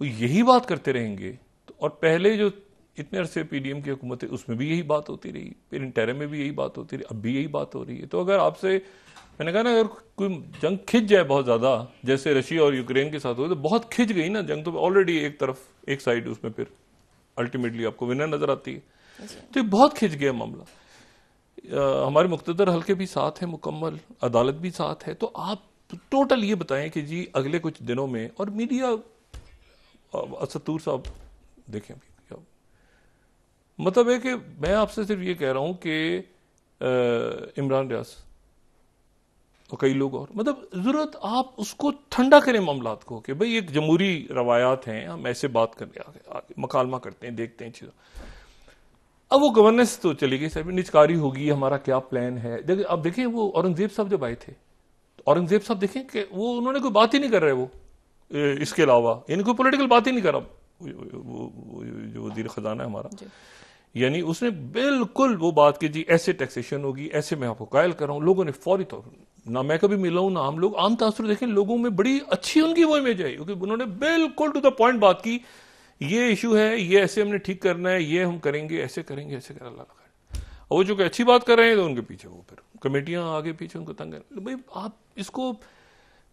वो यही बात करते रहेंगे तो और पहले जो इतने अरसे पी डी एम की हुकूमत है उसमें भी यही बात होती रही फिर टेरे में भी यही बात होती रही अब भी यही बात हो रही है तो अगर आपसे मैंने कहा ना अगर कोई जंग खिंच जाए बहुत ज़्यादा जैसे रशिया और यूक्रेन के साथ हो तो बहुत खिंच गई ना जंग तो ऑलरेडी एक तरफ एक साइड उसमें फिर अल्टीमेटली आपको विनर नज़र आती है तो बहुत खिंच गया मामला हमारे मुख्तर हल्के भी साथ हैं मुकम्मल अदालत भी साथ है तो आप टोटल ये बताएं कि जी अगले कुछ दिनों में और मीडिया असतूर साहब देखें मतलब है कि मैं आपसे सिर्फ ये कह रहा हूं कि इमरान रियाज और कई लोग और मतलब ज़रूरत आप उसको ठंडा करें मामला को कि भाई एक जमहूरी रवायात हैं हम ऐसे बात करने आगे, आगे मकालमा करते हैं देखते हैं चीज़ों अब वो गवर्नेंस तो चली गई साहब निचकारी होगी हमारा क्या प्लान है देखिए अब देखें वो औरंगजेब साहब जब आए थे तो औरंगजेब साहब देखें कि वो उन्होंने कोई बात ही नहीं कर रहे वो इसके अलावा यानी कोई पोलिटिकल बात ही नहीं कर रहा वो जो वजीर खजाना है हमारा यानी उसने बिल्कुल वो बात की जी ऐसे टैक्सेशन होगी ऐसे मैं आपको कायल कर रहा हूँ लोगों ने फौरी तौर ना मैं कभी मिला हूँ ना हम लोग आम तासर देखें लोगों में बड़ी अच्छी उनकी वो इमेज आई क्योंकि उन्होंने बिल्कुल टू द पॉइंट बात की ये इशू है ये ऐसे हमने ठीक करना है ये हम करेंगे ऐसे करेंगे ऐसे कर अल्लाह का और वो जो कि अच्छी बात कर रहे हैं तो उनके पीछे वो फिर कमेटियां आगे पीछे उनको तंग कर भाई आप इसको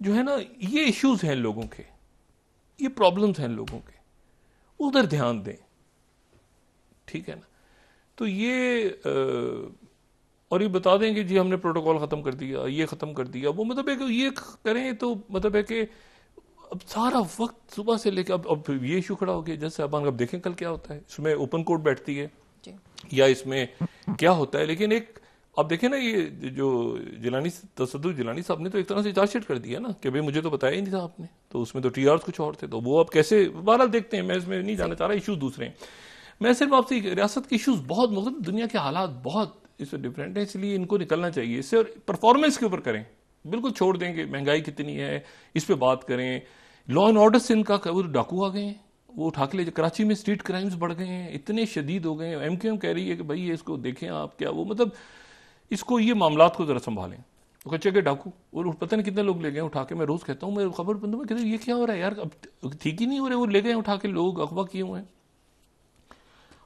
जो है ना ये इश्यूज हैं लोगों के ये प्रॉब्लम्स हैं लोगों के उधर ध्यान दें ठीक है ना तो ये आ, और ये बता दें कि जी हमने प्रोटोकॉल ख़त्म कर दिया ये ख़त्म कर दिया वो मतलब है कि ये करें तो मतलब है कि अब सारा वक्त सुबह से लेकर अब अब ये इशू खड़ा हो गया जैसे अब अब देखें कल क्या होता है इसमें ओपन कोर्ट बैठती है या इसमें क्या होता है लेकिन एक अब देखें ना ये जो जिलानी तसद जिलानी साहब ने तो एक तरह से चार्जशीट कर दिया ना कि भाई मुझे तो बताया ही नहीं था आपने तो उसमें तो टी कुछ और थे तो वो अब कैसे बहरहाल देखते हैं मैं इसमें नहीं जाना चाह रहा इशूज़ दूसरे मैं सिर्फ आपसे रियासत के इशूज़ बहुत मतलब दुनिया के हालात बहुत इससे डिफरेंट है इसलिए इनको निकलना चाहिए इससे और परफॉर्मेंस के ऊपर करें बिल्कुल छोड़ देंगे महंगाई कितनी है इस पर बात करें लॉ एंड ऑर्डर से इनका वो तो डाकू आ गए हैं वो उठा के ले कराची में स्ट्रीट क्राइम्स बढ़ गए हैं इतने शदीद हो गए हैं एम क्यू एम कह रही है कि भाई इसको देखें आप क्या वो मतलब इसको ये मामला को ज़रा संभालें तो कच्चे के डाकू और पता नहीं कितने लोग ले गए उठा के मैं रोज़ कहता हूँ मैं खबर बंदू में कहते ये क्या हो रहा है यार अब तो ठीक ही नहीं हो रहे वो ले गए उठा के लोग अगवा किए हुए हैं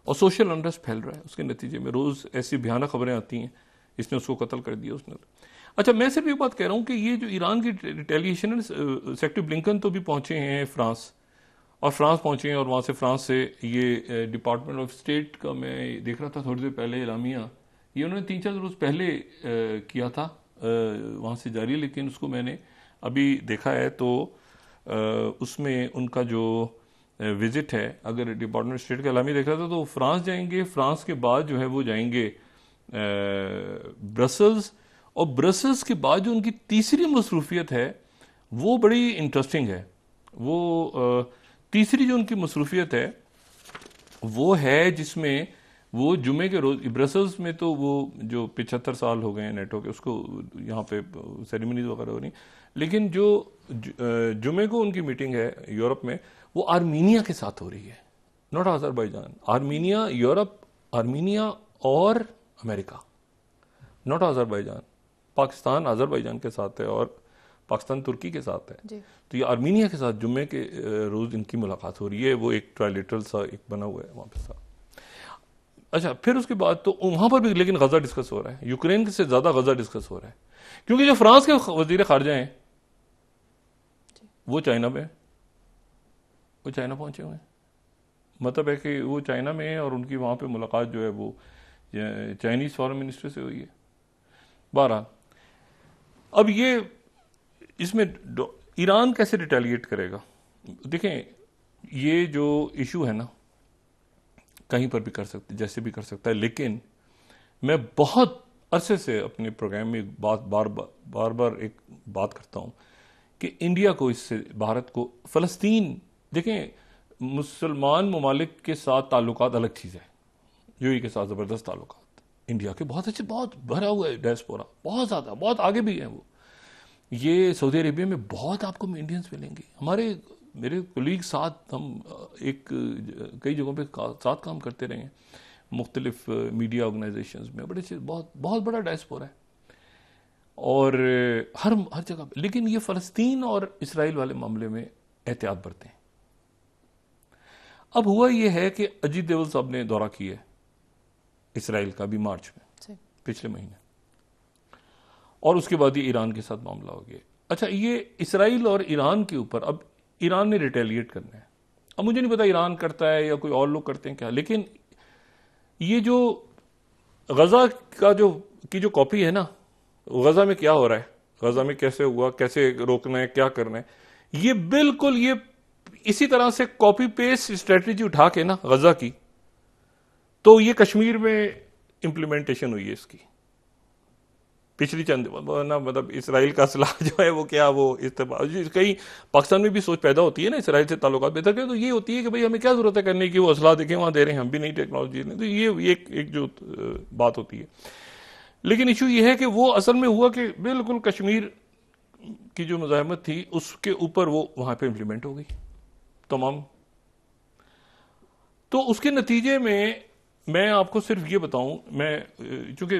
और सोशल अनरेस्ट फैल रहा है उसके नतीजे में रोज़ ऐसी भयानक खबरें आती हैं इसने उसको कत्ल कर दिया उसने अच्छा मैं सिर्फ ये बात कह रहा हूँ कि ये जो ईरान की रिटेलिएशन है सेक्टिव ब्लिंकन तो भी पहुंचे हैं फ्रांस और फ्रांस पहुंचे हैं और वहाँ से फ्रांस से ये डिपार्टमेंट ऑफ स्टेट का मैं देख रहा था थोड़ी देर पहले इलामिया ये उन्होंने तीन चार रोज़ पहले आ, किया था वहाँ से जारी लेकिन उसको मैंने अभी देखा है तो आ, उसमें उनका जो विज़िट है अगर डिपार्टमेंट स्टेट का इलामिया देख रहा था तो फ्रांस जाएंगे फ्रांस के बाद जो है वो जाएंगे ब्रसल्स और ब्रसल्स के बाद जो उनकी तीसरी मसरूफियत है वो बड़ी इंटरेस्टिंग है वो तीसरी जो उनकी मसरूफियत है वो है जिसमें वो जुमे के रोज़ ब्रसल्स में तो वो जो पिचहत्तर साल हो गए हैं नेटो के उसको यहाँ पे सेरेमनीज वगैरह हो रही लेकिन जो जुमे को उनकी मीटिंग है यूरोप में वो आर्मीनिया के साथ हो रही है not Azerbaijan Armenia Europe Armenia और America not Azerbaijan Pakistan Azerbaijan के साथ है और पाकिस्तान तुर्की के साथ है तो ये आर्मीनिया के साथ जुम्मे के रोज़ इनकी मुलाकात हो रही है वो एक ट्राइलेटरल सा एक बना हुआ है वहाँ पर अच्छा फिर उसके बाद तो वहाँ पर भी लेकिन गजा डिस्कस हो रहा है यूक्रेन से ज़्यादा गजा डिस्कस हो रहा है क्योंकि जो फ्रांस के वजीर खारजा हैं वो चाइना में वो चाइना पहुँचे हुए हैं मतलब है कि वो चाइना में है और उनकी वहाँ पर मुलाकात जो है वो चाइनीज़ फॉरेन मिनिस्टर से हुई है बहरहाल अब ये इसमें ईरान कैसे रिटेलिएट करेगा देखें ये जो इशू है ना कहीं पर भी कर सकते जैसे भी कर सकता है लेकिन मैं बहुत अरसे से अपने प्रोग्राम में बात बार बार बार एक बात करता हूँ कि इंडिया को इससे भारत को फ़लस्तीन देखें मुसलमान ममालिक के साथ ताल्लुक अलग चीज़ है यू के साथ ज़बरदस्त ताल्लुक इंडिया के बहुत अच्छे बहुत भरा हुआ है डायस्पोरा बहुत ज़्यादा बहुत आगे भी हैं वो ये सऊदी अरेबिया में बहुत आपको इंडियंस मिलेंगे हमारे मेरे कोलीग साथ हम एक कई जगहों पे साथ काम करते रहे हैं मुख्तलिफ मीडिया ऑर्गेनाइजेशन में बड़े अच्छे बहुत बहुत बड़ा डायस्पोरा है और हर हर जगह पर लेकिन ये फ़लस्तीन और इसराइल वाले मामले में एहतियात बरतें अब हुआ यह है कि अजीत देवल साहब ने दौरा किया है इसराइल का भी मार्च में पिछले महीने और उसके बाद ही ईरान के साथ मामला हो गया अच्छा ये इसराइल और ईरान के ऊपर अब ईरान ने रिटेलिएट करना है अब मुझे नहीं पता ईरान करता है या कोई और लोग करते हैं क्या लेकिन ये जो गज़ा का जो की जो कॉपी है ना गज़ा में क्या हो रहा है गज़ा में कैसे हुआ कैसे रोकना है क्या करना है ये बिल्कुल ये इसी तरह से कॉपी पेस्ट स्ट्रेटेजी उठा के ना गज़ा की तो ये कश्मीर में इम्प्लीमेंटेशन हुई है इसकी पिछली चंद ना मतलब इसराइल का असलाह जो है वो क्या वो इस्तेमाल कई पाकिस्तान में भी सोच पैदा होती है ना इसराइल से ताल्लुक बेहतर करें तो, तो ये होती है कि भाई हमें क्या ज़रूरत है करने की वो असलाह देखें वहाँ दे रहे हैं हम भी नहीं टेक्नोलॉजी नहीं तो ये एक एक जो बात होती है लेकिन इशू ये है कि वो असल में हुआ कि बिल्कुल कश्मीर की जो मजामत थी उसके ऊपर वो वहाँ पर इम्प्लीमेंट हो गई तमाम तो उसके नतीजे में मैं आपको सिर्फ ये बताऊं मैं चूंकि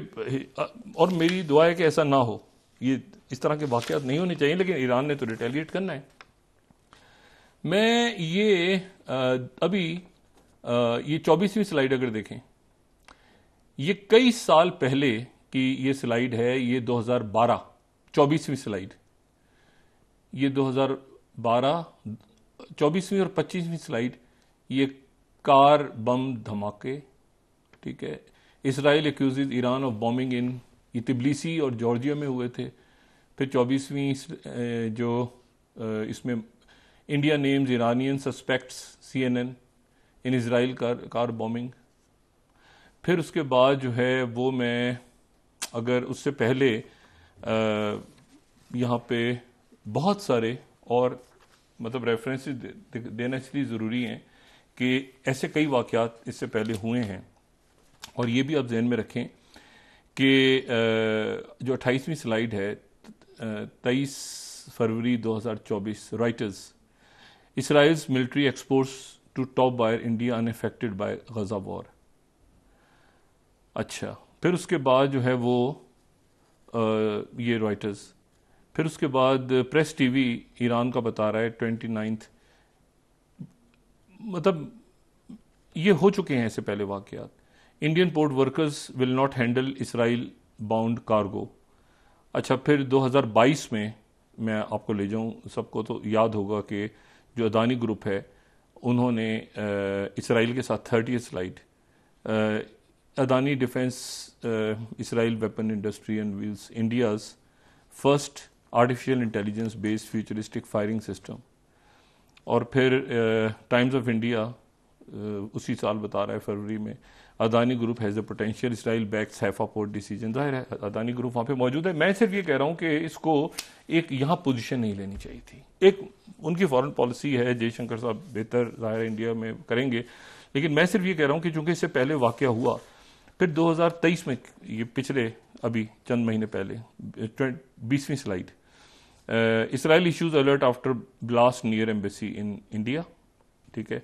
और मेरी दुआ है कि ऐसा ना हो ये इस तरह के वाकत नहीं होने चाहिए लेकिन ईरान ने तो रिटेलिएट करना है मैं ये अभी ये चौबीसवीं स्लाइड अगर देखें ये कई साल पहले की ये स्लाइड है ये 2012 चौबीसवीं स्लाइड ये 2012 चौबीसवीं और पच्चीसवीं स्लाइड ये कार बम धमाके ठीक है Israel accuse Iran of bombing in Tbilisi और जॉर्जिया में हुए थे फिर चौबीसवीं जो इसमें India names Iranian suspects C N N in Israel car car bombing फिर उसके बाद जो है वो मैं अगर उससे पहले यहाँ पे बहुत सारे और मतलब रेफरेंसेस दे, दे, देना इसलिए ज़रूरी हैं कि ऐसे कई वाक़ इससे पहले हुए हैं और ये भी आप जहन में रखें कि जो अट्ठाईसवीं स्लाइड है तेईस फरवरी 2024 Reuters Israel's military exports to top buyer India unaffected by Gaza war अच्छा फिर उसके बाद जो है वो आ, ये रॉयटर्स फिर उसके बाद प्रेस टीवी ईरान का बता रहा है ट्वेंटी नाइन्थ मतलब ये हो चुके हैं ऐसे पहले वाक़ात Indian port workers will not handle Israel bound cargo अच्छा फिर 2022 में मैं आपको ले जाऊं सबको तो याद होगा कि जो अदानी ग्रुप है उन्होंने इसराइल के साथ thirty slide Adani defence Israel weapon industry and wheels India's first artificial intelligence based futuristic firing system और फिर टाइम्स ऑफ इंडिया उसी साल बता रहा है फरवरी में Adani group has the potential Israel back Haifa port decision जाहिर है अदानी ग्रुप वहाँ पे मौजूद है मैं सिर्फ ये कह रहा हूँ कि इसको एक यहाँ पोजीशन नहीं लेनी चाहिए थी एक उनकी फॉरेन पॉलिसी है जयशंकर साहब बेहतर जाहिर इंडिया में करेंगे लेकिन मैं सिर्फ ये कह रहा हूँ कि चूंकि इससे पहले वाक़ हुआ फिर 2023 में ये पिछले अभी चंद महीने पहले बीसवीं slide Israel issues alert after blast near embassy in India ठीक है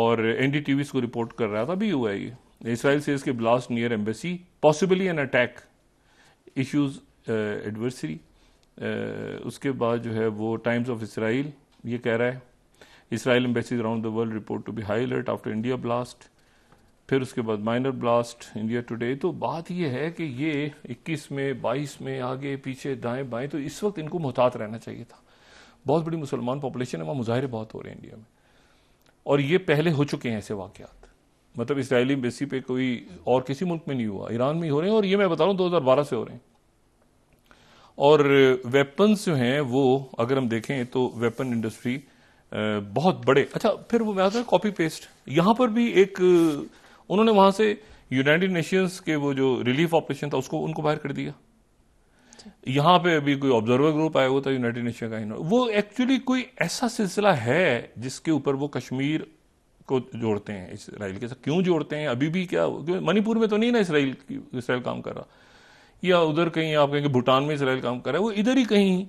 और एनडीटीवी इसको रिपोर्ट कर रहा था अभी हुआ है ये Israel says इसके blast near embassy, possibly an attack, issues uh, adversary. उसके बाद जो है वो टाइम्स ऑफ इसराइल ये कह रहा है Israel embassies around the world report to be high alert after India blast फिर उसके बाद माइनर ब्लास्ट इंडिया टुडे तो बात ये है कि ये 21 में 22 में आगे पीछे दाएं बाएं तो इस वक्त इनको मुहतात रहना चाहिए था बहुत बड़ी मुसलमान पॉपुलेशन है वहाँ मुजाहरे बहुत हो रहे हैं इंडिया में और ये पहले हो चुके हैं ऐसे वाकत मतलब इसराइली बेसी पे कोई और किसी मुल्क में नहीं हुआ ईरान में ही हो रहे हैं और ये मैं बता रहा हूँ दो हज़ार बारह से हो रहे हैं और वेपन्स जो हैं वो अगर हम देखें तो वेपन इंडस्ट्री बहुत बड़े अच्छा फिर वो मैं आता है कॉपी पेस्ट यहाँ पर भी एक उन्होंने वहाँ से यूनाइटेड नेशंस के वो जो रिलीफ ऑपरेशन था उसको उनको बाहर कर दिया यहाँ पे अभी कोई ऑब्जर्वर ग्रुप आया हुआ था यूनाइटेड नेशन का वो एक्चुअली कोई ऐसा सिलसिला है जिसके ऊपर वो कश्मीर को जोड़ते हैं इसराइल के साथ क्यों जोड़ते हैं अभी भी क्या मणिपुर में तो नहीं ना इसराइल इसराइल काम कर रहा या उधर कहीं आप कहेंगे भूटान में इसराइल काम कर रहा है वो इधर ही कहीं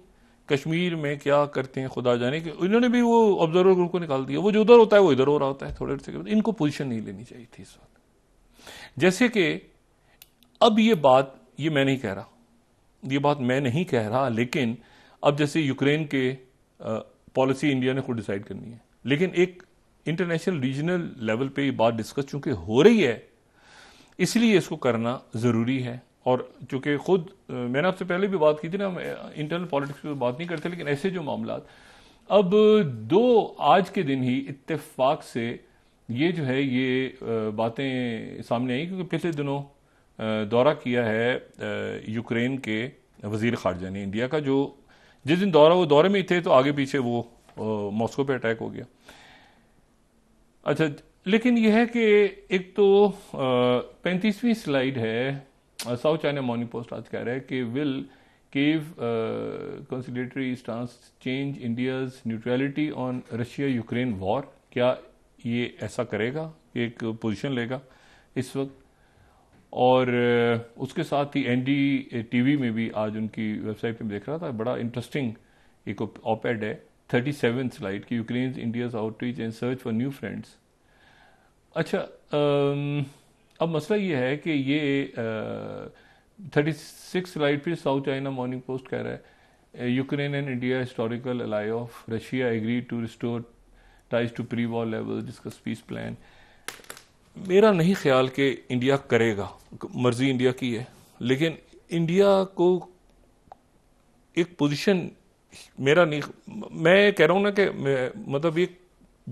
कश्मीर में क्या करते हैं खुदा जाने के इन्होंने भी वो ऑब्जर्वर ग्रुप को निकाल दिया वो जो उधर होता है वो इधर हो रहा होता है थोड़े से के बाद इनको पोजीशन नहीं लेनी चाहिए थी इस वक्त जैसे कि अब ये बात ये मैं नहीं कह रहा ये बात मैं नहीं कह रहा लेकिन अब जैसे यूक्रेन के पॉलिसी इंडिया ने खुद डिसाइड करनी है लेकिन एक इंटरनेशनल रीजनल लेवल पे ये बात डिस्कस चूंकि हो रही है इसलिए इसको करना ज़रूरी है और चूंकि खुद मैंने आपसे पहले भी बात की थी ना हम इंटरनल पॉलिटिक्स पर बात नहीं करते लेकिन ऐसे जो मामला अब दो आज के दिन ही इत्तेफाक से ये जो है ये बातें सामने आई क्योंकि पिछले दिनों दौरा किया है यूक्रेन के वजीर खारजा ने इंडिया का जो जिस दिन दौरा वो दौरे में ही थे तो आगे पीछे वो मॉस्को पे अटैक हो गया अच्छा लेकिन यह है कि एक तो पैंतीसवीं स्लाइड है साउथ चाइना मॉर्निंग पोस्ट आज कह रहा है कि will Kyiv conciliatory stance change India's neutrality on Russia Ukraine war क्या ये ऐसा करेगा एक पोजीशन लेगा इस वक्त और उसके साथ ही एन डी टी वी में भी आज उनकी वेबसाइट पर देख रहा था बड़ा इंटरेस्टिंग एक ऑपेड है थर्टी सेवन स्लाइड की Ukraine India's outreach and search for new friends अच्छा um, अब मसला ये है कि ये थर्टी सिक्स स्लाइड पे साउथ चाइना मॉर्निंग पोस्ट कह रहा है Ukraine and India historical ally of Russia agree to restore ties to pre war level discuss peace plan मेरा नहीं ख्याल कि इंडिया करेगा मर्जी इंडिया की है लेकिन इंडिया को एक पोजीशन मेरा नहीं मैं कह रहा हूं ना कि मतलब ये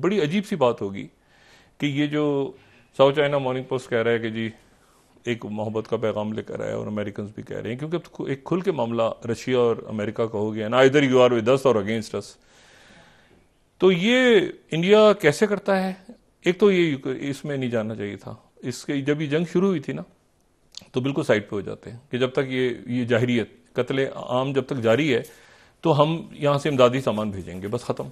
बड़ी अजीब सी बात होगी कि ये जो साउथ चाइना मॉर्निंग पोस्ट कह रहा है कि जी एक मोहब्बत का पैगाम लेकर आया और अमेरिकन भी कह रहे हैं क्योंकि तो एक खुल के मामला रशिया और अमेरिका का हो गया ना इधर यू आर विद अस और अगेंस्ट अस तो ये इंडिया कैसे करता है एक तो ये इसमें नहीं जाना चाहिए था इसके जब ये जंग शुरू हुई थी ना तो बिल्कुल साइड पे हो जाते हैं कि जब तक ये ये जाहरीत कत्ल आम जब तक जारी है तो हम यहाँ से इमदादी सामान भेजेंगे बस ख़त्म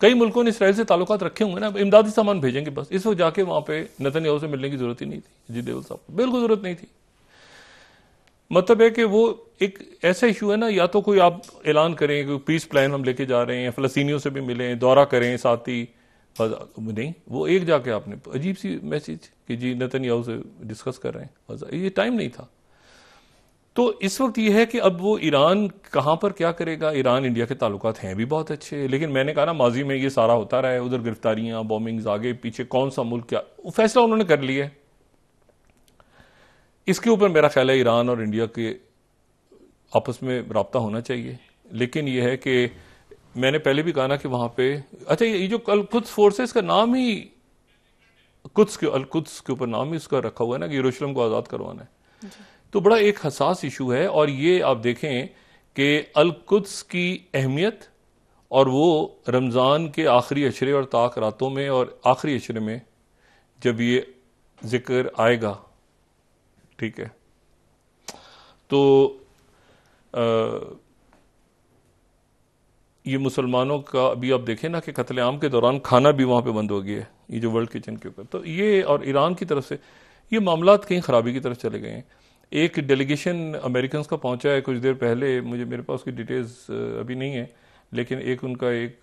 कई मुल्कों ने इसराइल से ताल्लुक रखे होंगे ना इमदादी सामान भेजेंगे बस इस वक्त जाके वहाँ पर नतन से मिलने की ज़रूरत ही नहीं थी जी देवल साहब बिल्कुल ज़रूरत नहीं थी मतलब है कि वो एक ऐसा इशू है ना या तो कोई आप ऐलान करें कि पीस प्लान हम लेके जा रहे हैं फलस्तियों से भी मिलें दौरा करें साथ ही नहीं वो एक जाके आपने अजीब सी मैसेज कि जी नतन से डिस्कस कर रहे हैं ये टाइम नहीं था तो इस वक्त यह है कि अब वो ईरान कहाँ पर क्या करेगा ईरान इंडिया के ताल्लुक हैं भी बहुत अच्छे लेकिन मैंने कहा ना माजी में ये सारा होता रहा है उधर गिरफ्तारियां बॉम्बिंग्स आगे पीछे कौन सा मुल्क क्या फैसला उन्होंने कर लिया है इसके ऊपर मेरा ख्याल है ईरान और इंडिया के आपस में रबता होना चाहिए लेकिन यह है कि मैंने पहले भी कहा ना कि वहाँ पे अच्छा ये जो कल खुद फोर्सेस का नाम ही कुछ के अलकुद्स के ऊपर नाम ही उसका रखा हुआ है ना कि यरूशलम को आज़ाद करवाना है तो बड़ा एक हसास इशू है और ये आप देखें कि अलकुद्स की अहमियत और वो रमज़ान के आखिरी अशरे और ताक रातों में और आखिरी अशरे में जब ये ज़िक्र आएगा ठीक है तो आ, ये मुसलमानों का अभी आप देखें ना कि कतलेआम के दौरान खाना भी वहाँ पे बंद हो गया है ये जो वर्ल्ड किचन के ऊपर तो ये और ईरान की तरफ से ये मामला कहीं ख़राबी की तरफ चले गए हैं एक डेलीगेशन अमेरिकन का पहुंचा है कुछ देर पहले मुझे मेरे पास उसकी डिटेल्स अभी नहीं है लेकिन एक उनका एक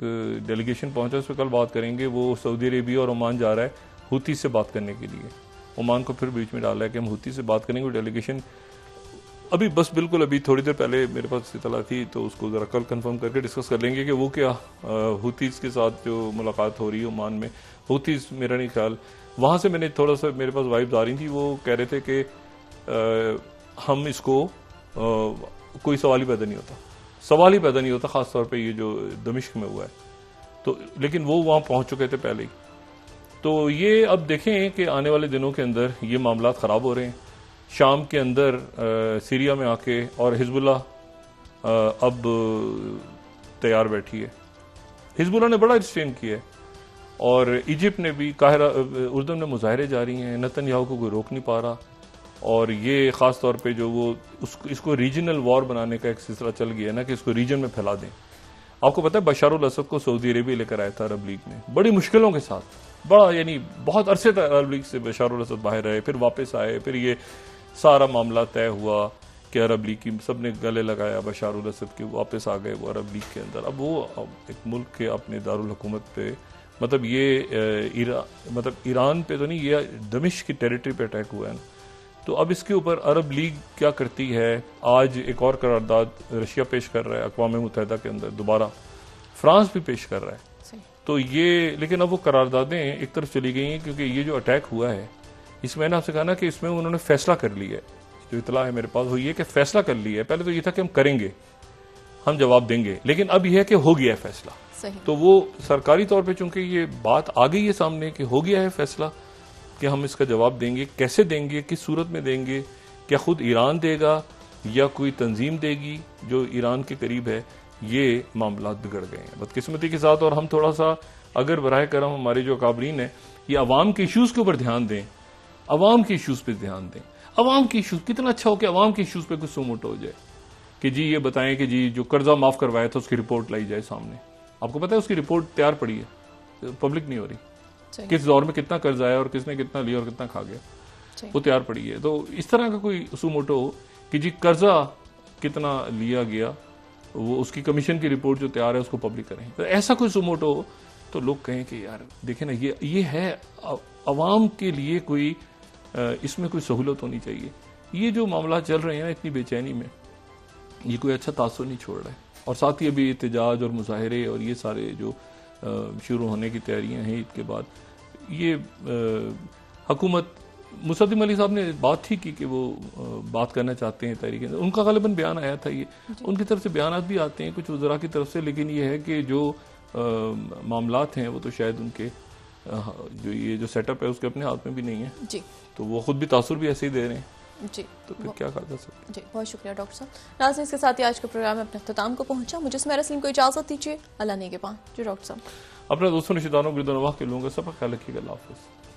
डेलीगेशन पहुंचा उस पर कल बात करेंगे वो सऊदी अरेबिया और ओमान जा रहा है हूती से बात करने के लिए ओमान को फिर बीच में डाला है कि हम हूती से बात करेंगे डेलीगेशन अभी बस बिल्कुल अभी थोड़ी देर पहले मेरे पास इतला थी तो उसको ज़रा कल कंफर्म करके डिस्कस कर लेंगे कि वो क्या हूतीज़ के साथ जो मुलाकात हो रही है ओमान में हूतीज़ मेरा नहीं ख्याल वहाँ से मैंने थोड़ा सा मेरे पास वाइब्स आ रही थी वो कह रहे थे कि हम इसको कोई सवाल ही पैदा नहीं होता सवाल ही पैदा नहीं होता ख़ासतौर पर ये जो दमिश्क में हुआ है तो लेकिन वो वहाँ पहुँच चुके थे पहले ही तो ये अब देखें कि आने वाले दिनों के अंदर ये मामला ख़राब हो रहे हैं शाम के अंदर आ, सीरिया में आके और हिजबुल्ला अब तैयार बैठी है हिजबुल्ला ने बड़ा एक्सटेंड किया है और इजिप्ट ने भी काहरा उर्दम ने मुजाहरे जारी हैं नतन याहू को कोई रोक नहीं पा रहा और ये ख़ास तौर पे जो वो उसको इसको रीजनल वॉर बनाने का एक सिलसिला चल गया ना कि इसको रीजन में फैला दें आपको पता है बशारुल असद को सऊदी अरेबिया लेकर आया था अरब लीग ने बड़ी मुश्किलों के साथ बड़ा यानी बहुत अरसे तक अरब लीग से बशारुल असद बाहर रहे फिर वापस आए फिर ये सारा मामला तय हुआ कि अरब लीग की सब ने गले लगाया बशारुल असद के वापस आ गए वो अरब लीग के अंदर अब वो एक मुल्क के अपने दारकूमत पे मतलब ये ईरा मतलब ईरान पे तो नहीं ये दमिश की टेरिटरी पे अटैक हुआ है ना तो अब इसके ऊपर अरब लीग क्या करती है आज एक और करारदाद रशिया पेश कर रहा है अकवा मुतहदा के अंदर दोबारा फ्रांस भी पेश कर रहा है तो ये लेकिन अब वो करारदादें एक तरफ चली गई हैं क्योंकि ये जो अटैक हुआ है इसमें मैंने आपसे कहा ना कि इसमें उन्होंने फैसला कर लिया है जो इतला है मेरे पास वो ये कि फैसला कर लिया है पहले तो ये था कि हम करेंगे हम जवाब देंगे लेकिन अब यह है कि हो गया है फैसला तो वो सरकारी तौर पर चूंकि ये बात आ गई है सामने कि हो गया है फैसला कि हम इसका जवाब देंगे कैसे देंगे किस सूरत में देंगे क्या खुद ईरान देगा या कोई तंजीम देगी जो ईरान के करीब है ये मामला बिगड़ गए हैं बदकिस्मती के साथ और हम थोड़ा सा अगर बर करम हमारे जो काबरीन है ये अवाम के इशूज़ के ऊपर ध्यान दें अवाम के इशूज़ पर ध्यान दें अवाम के इशूज़ कितना अच्छा हो कि अवाम के इशूज़ पर कुछ सूमोट हो जाए कि जी ये बताएं कि जी जो कर्जा माफ़ करवाया था उसकी रिपोर्ट लाई जाए सामने आपको पता है उसकी रिपोर्ट तैयार पड़ी है पब्लिक नहीं हो रही किस दौर में कितना कर्ज आया और किसने कितना लिया और कितना खा गया वो तैयार पड़ी है तो इस तरह का कोई उसू कि जी कर्जा कितना लिया गया वो उसकी कमीशन की रिपोर्ट जो तैयार है उसको पब्लिक करें तो ऐसा कोई सुमोटो हो तो लोग कहें कि यार देखे ना ये ये है आवाम के लिए कोई इसमें कोई सहूलत होनी चाहिए ये जो मामला चल रहे हैं ना इतनी बेचैनी में ये कोई अच्छा तासर नहीं छोड़ रहा है और साथ ही अभी एहतजाज और मुजाहरे और ये सारे जो शुरू होने की तैयारियां हैं ईद के बाद ये हकूमत मुसदम अली साहब ने बात ही की कि वो बात करना चाहते हैं तहरीक उनका गलबन बयान आया था ये उनकी तरफ से बयान भी आते हैं कुछ वजरा की तरफ से लेकिन ये है कि जो मामला हैं वो तो शायद उनके जो ये जो सेटअप है उसके अपने हाथ में भी नहीं है जी तो वो खुद भी तासुर भी ऐसे ही दे रहे हैं जी तो फिर क्या कर सकते सकता जी बहुत शुक्रिया डॉक्टर साहब नाजन इसके साथ ही आज के प्रोग्राम में अपने अख्ताम को पहुंचा मुझे मेरा को इजाजत दीजिए अल्लाह ने के पास जी डॉक्टर साहब अपने दोस्तों रिश्तेदारों गिरदनवा के लोगों का सबका ख्याल रखिएगा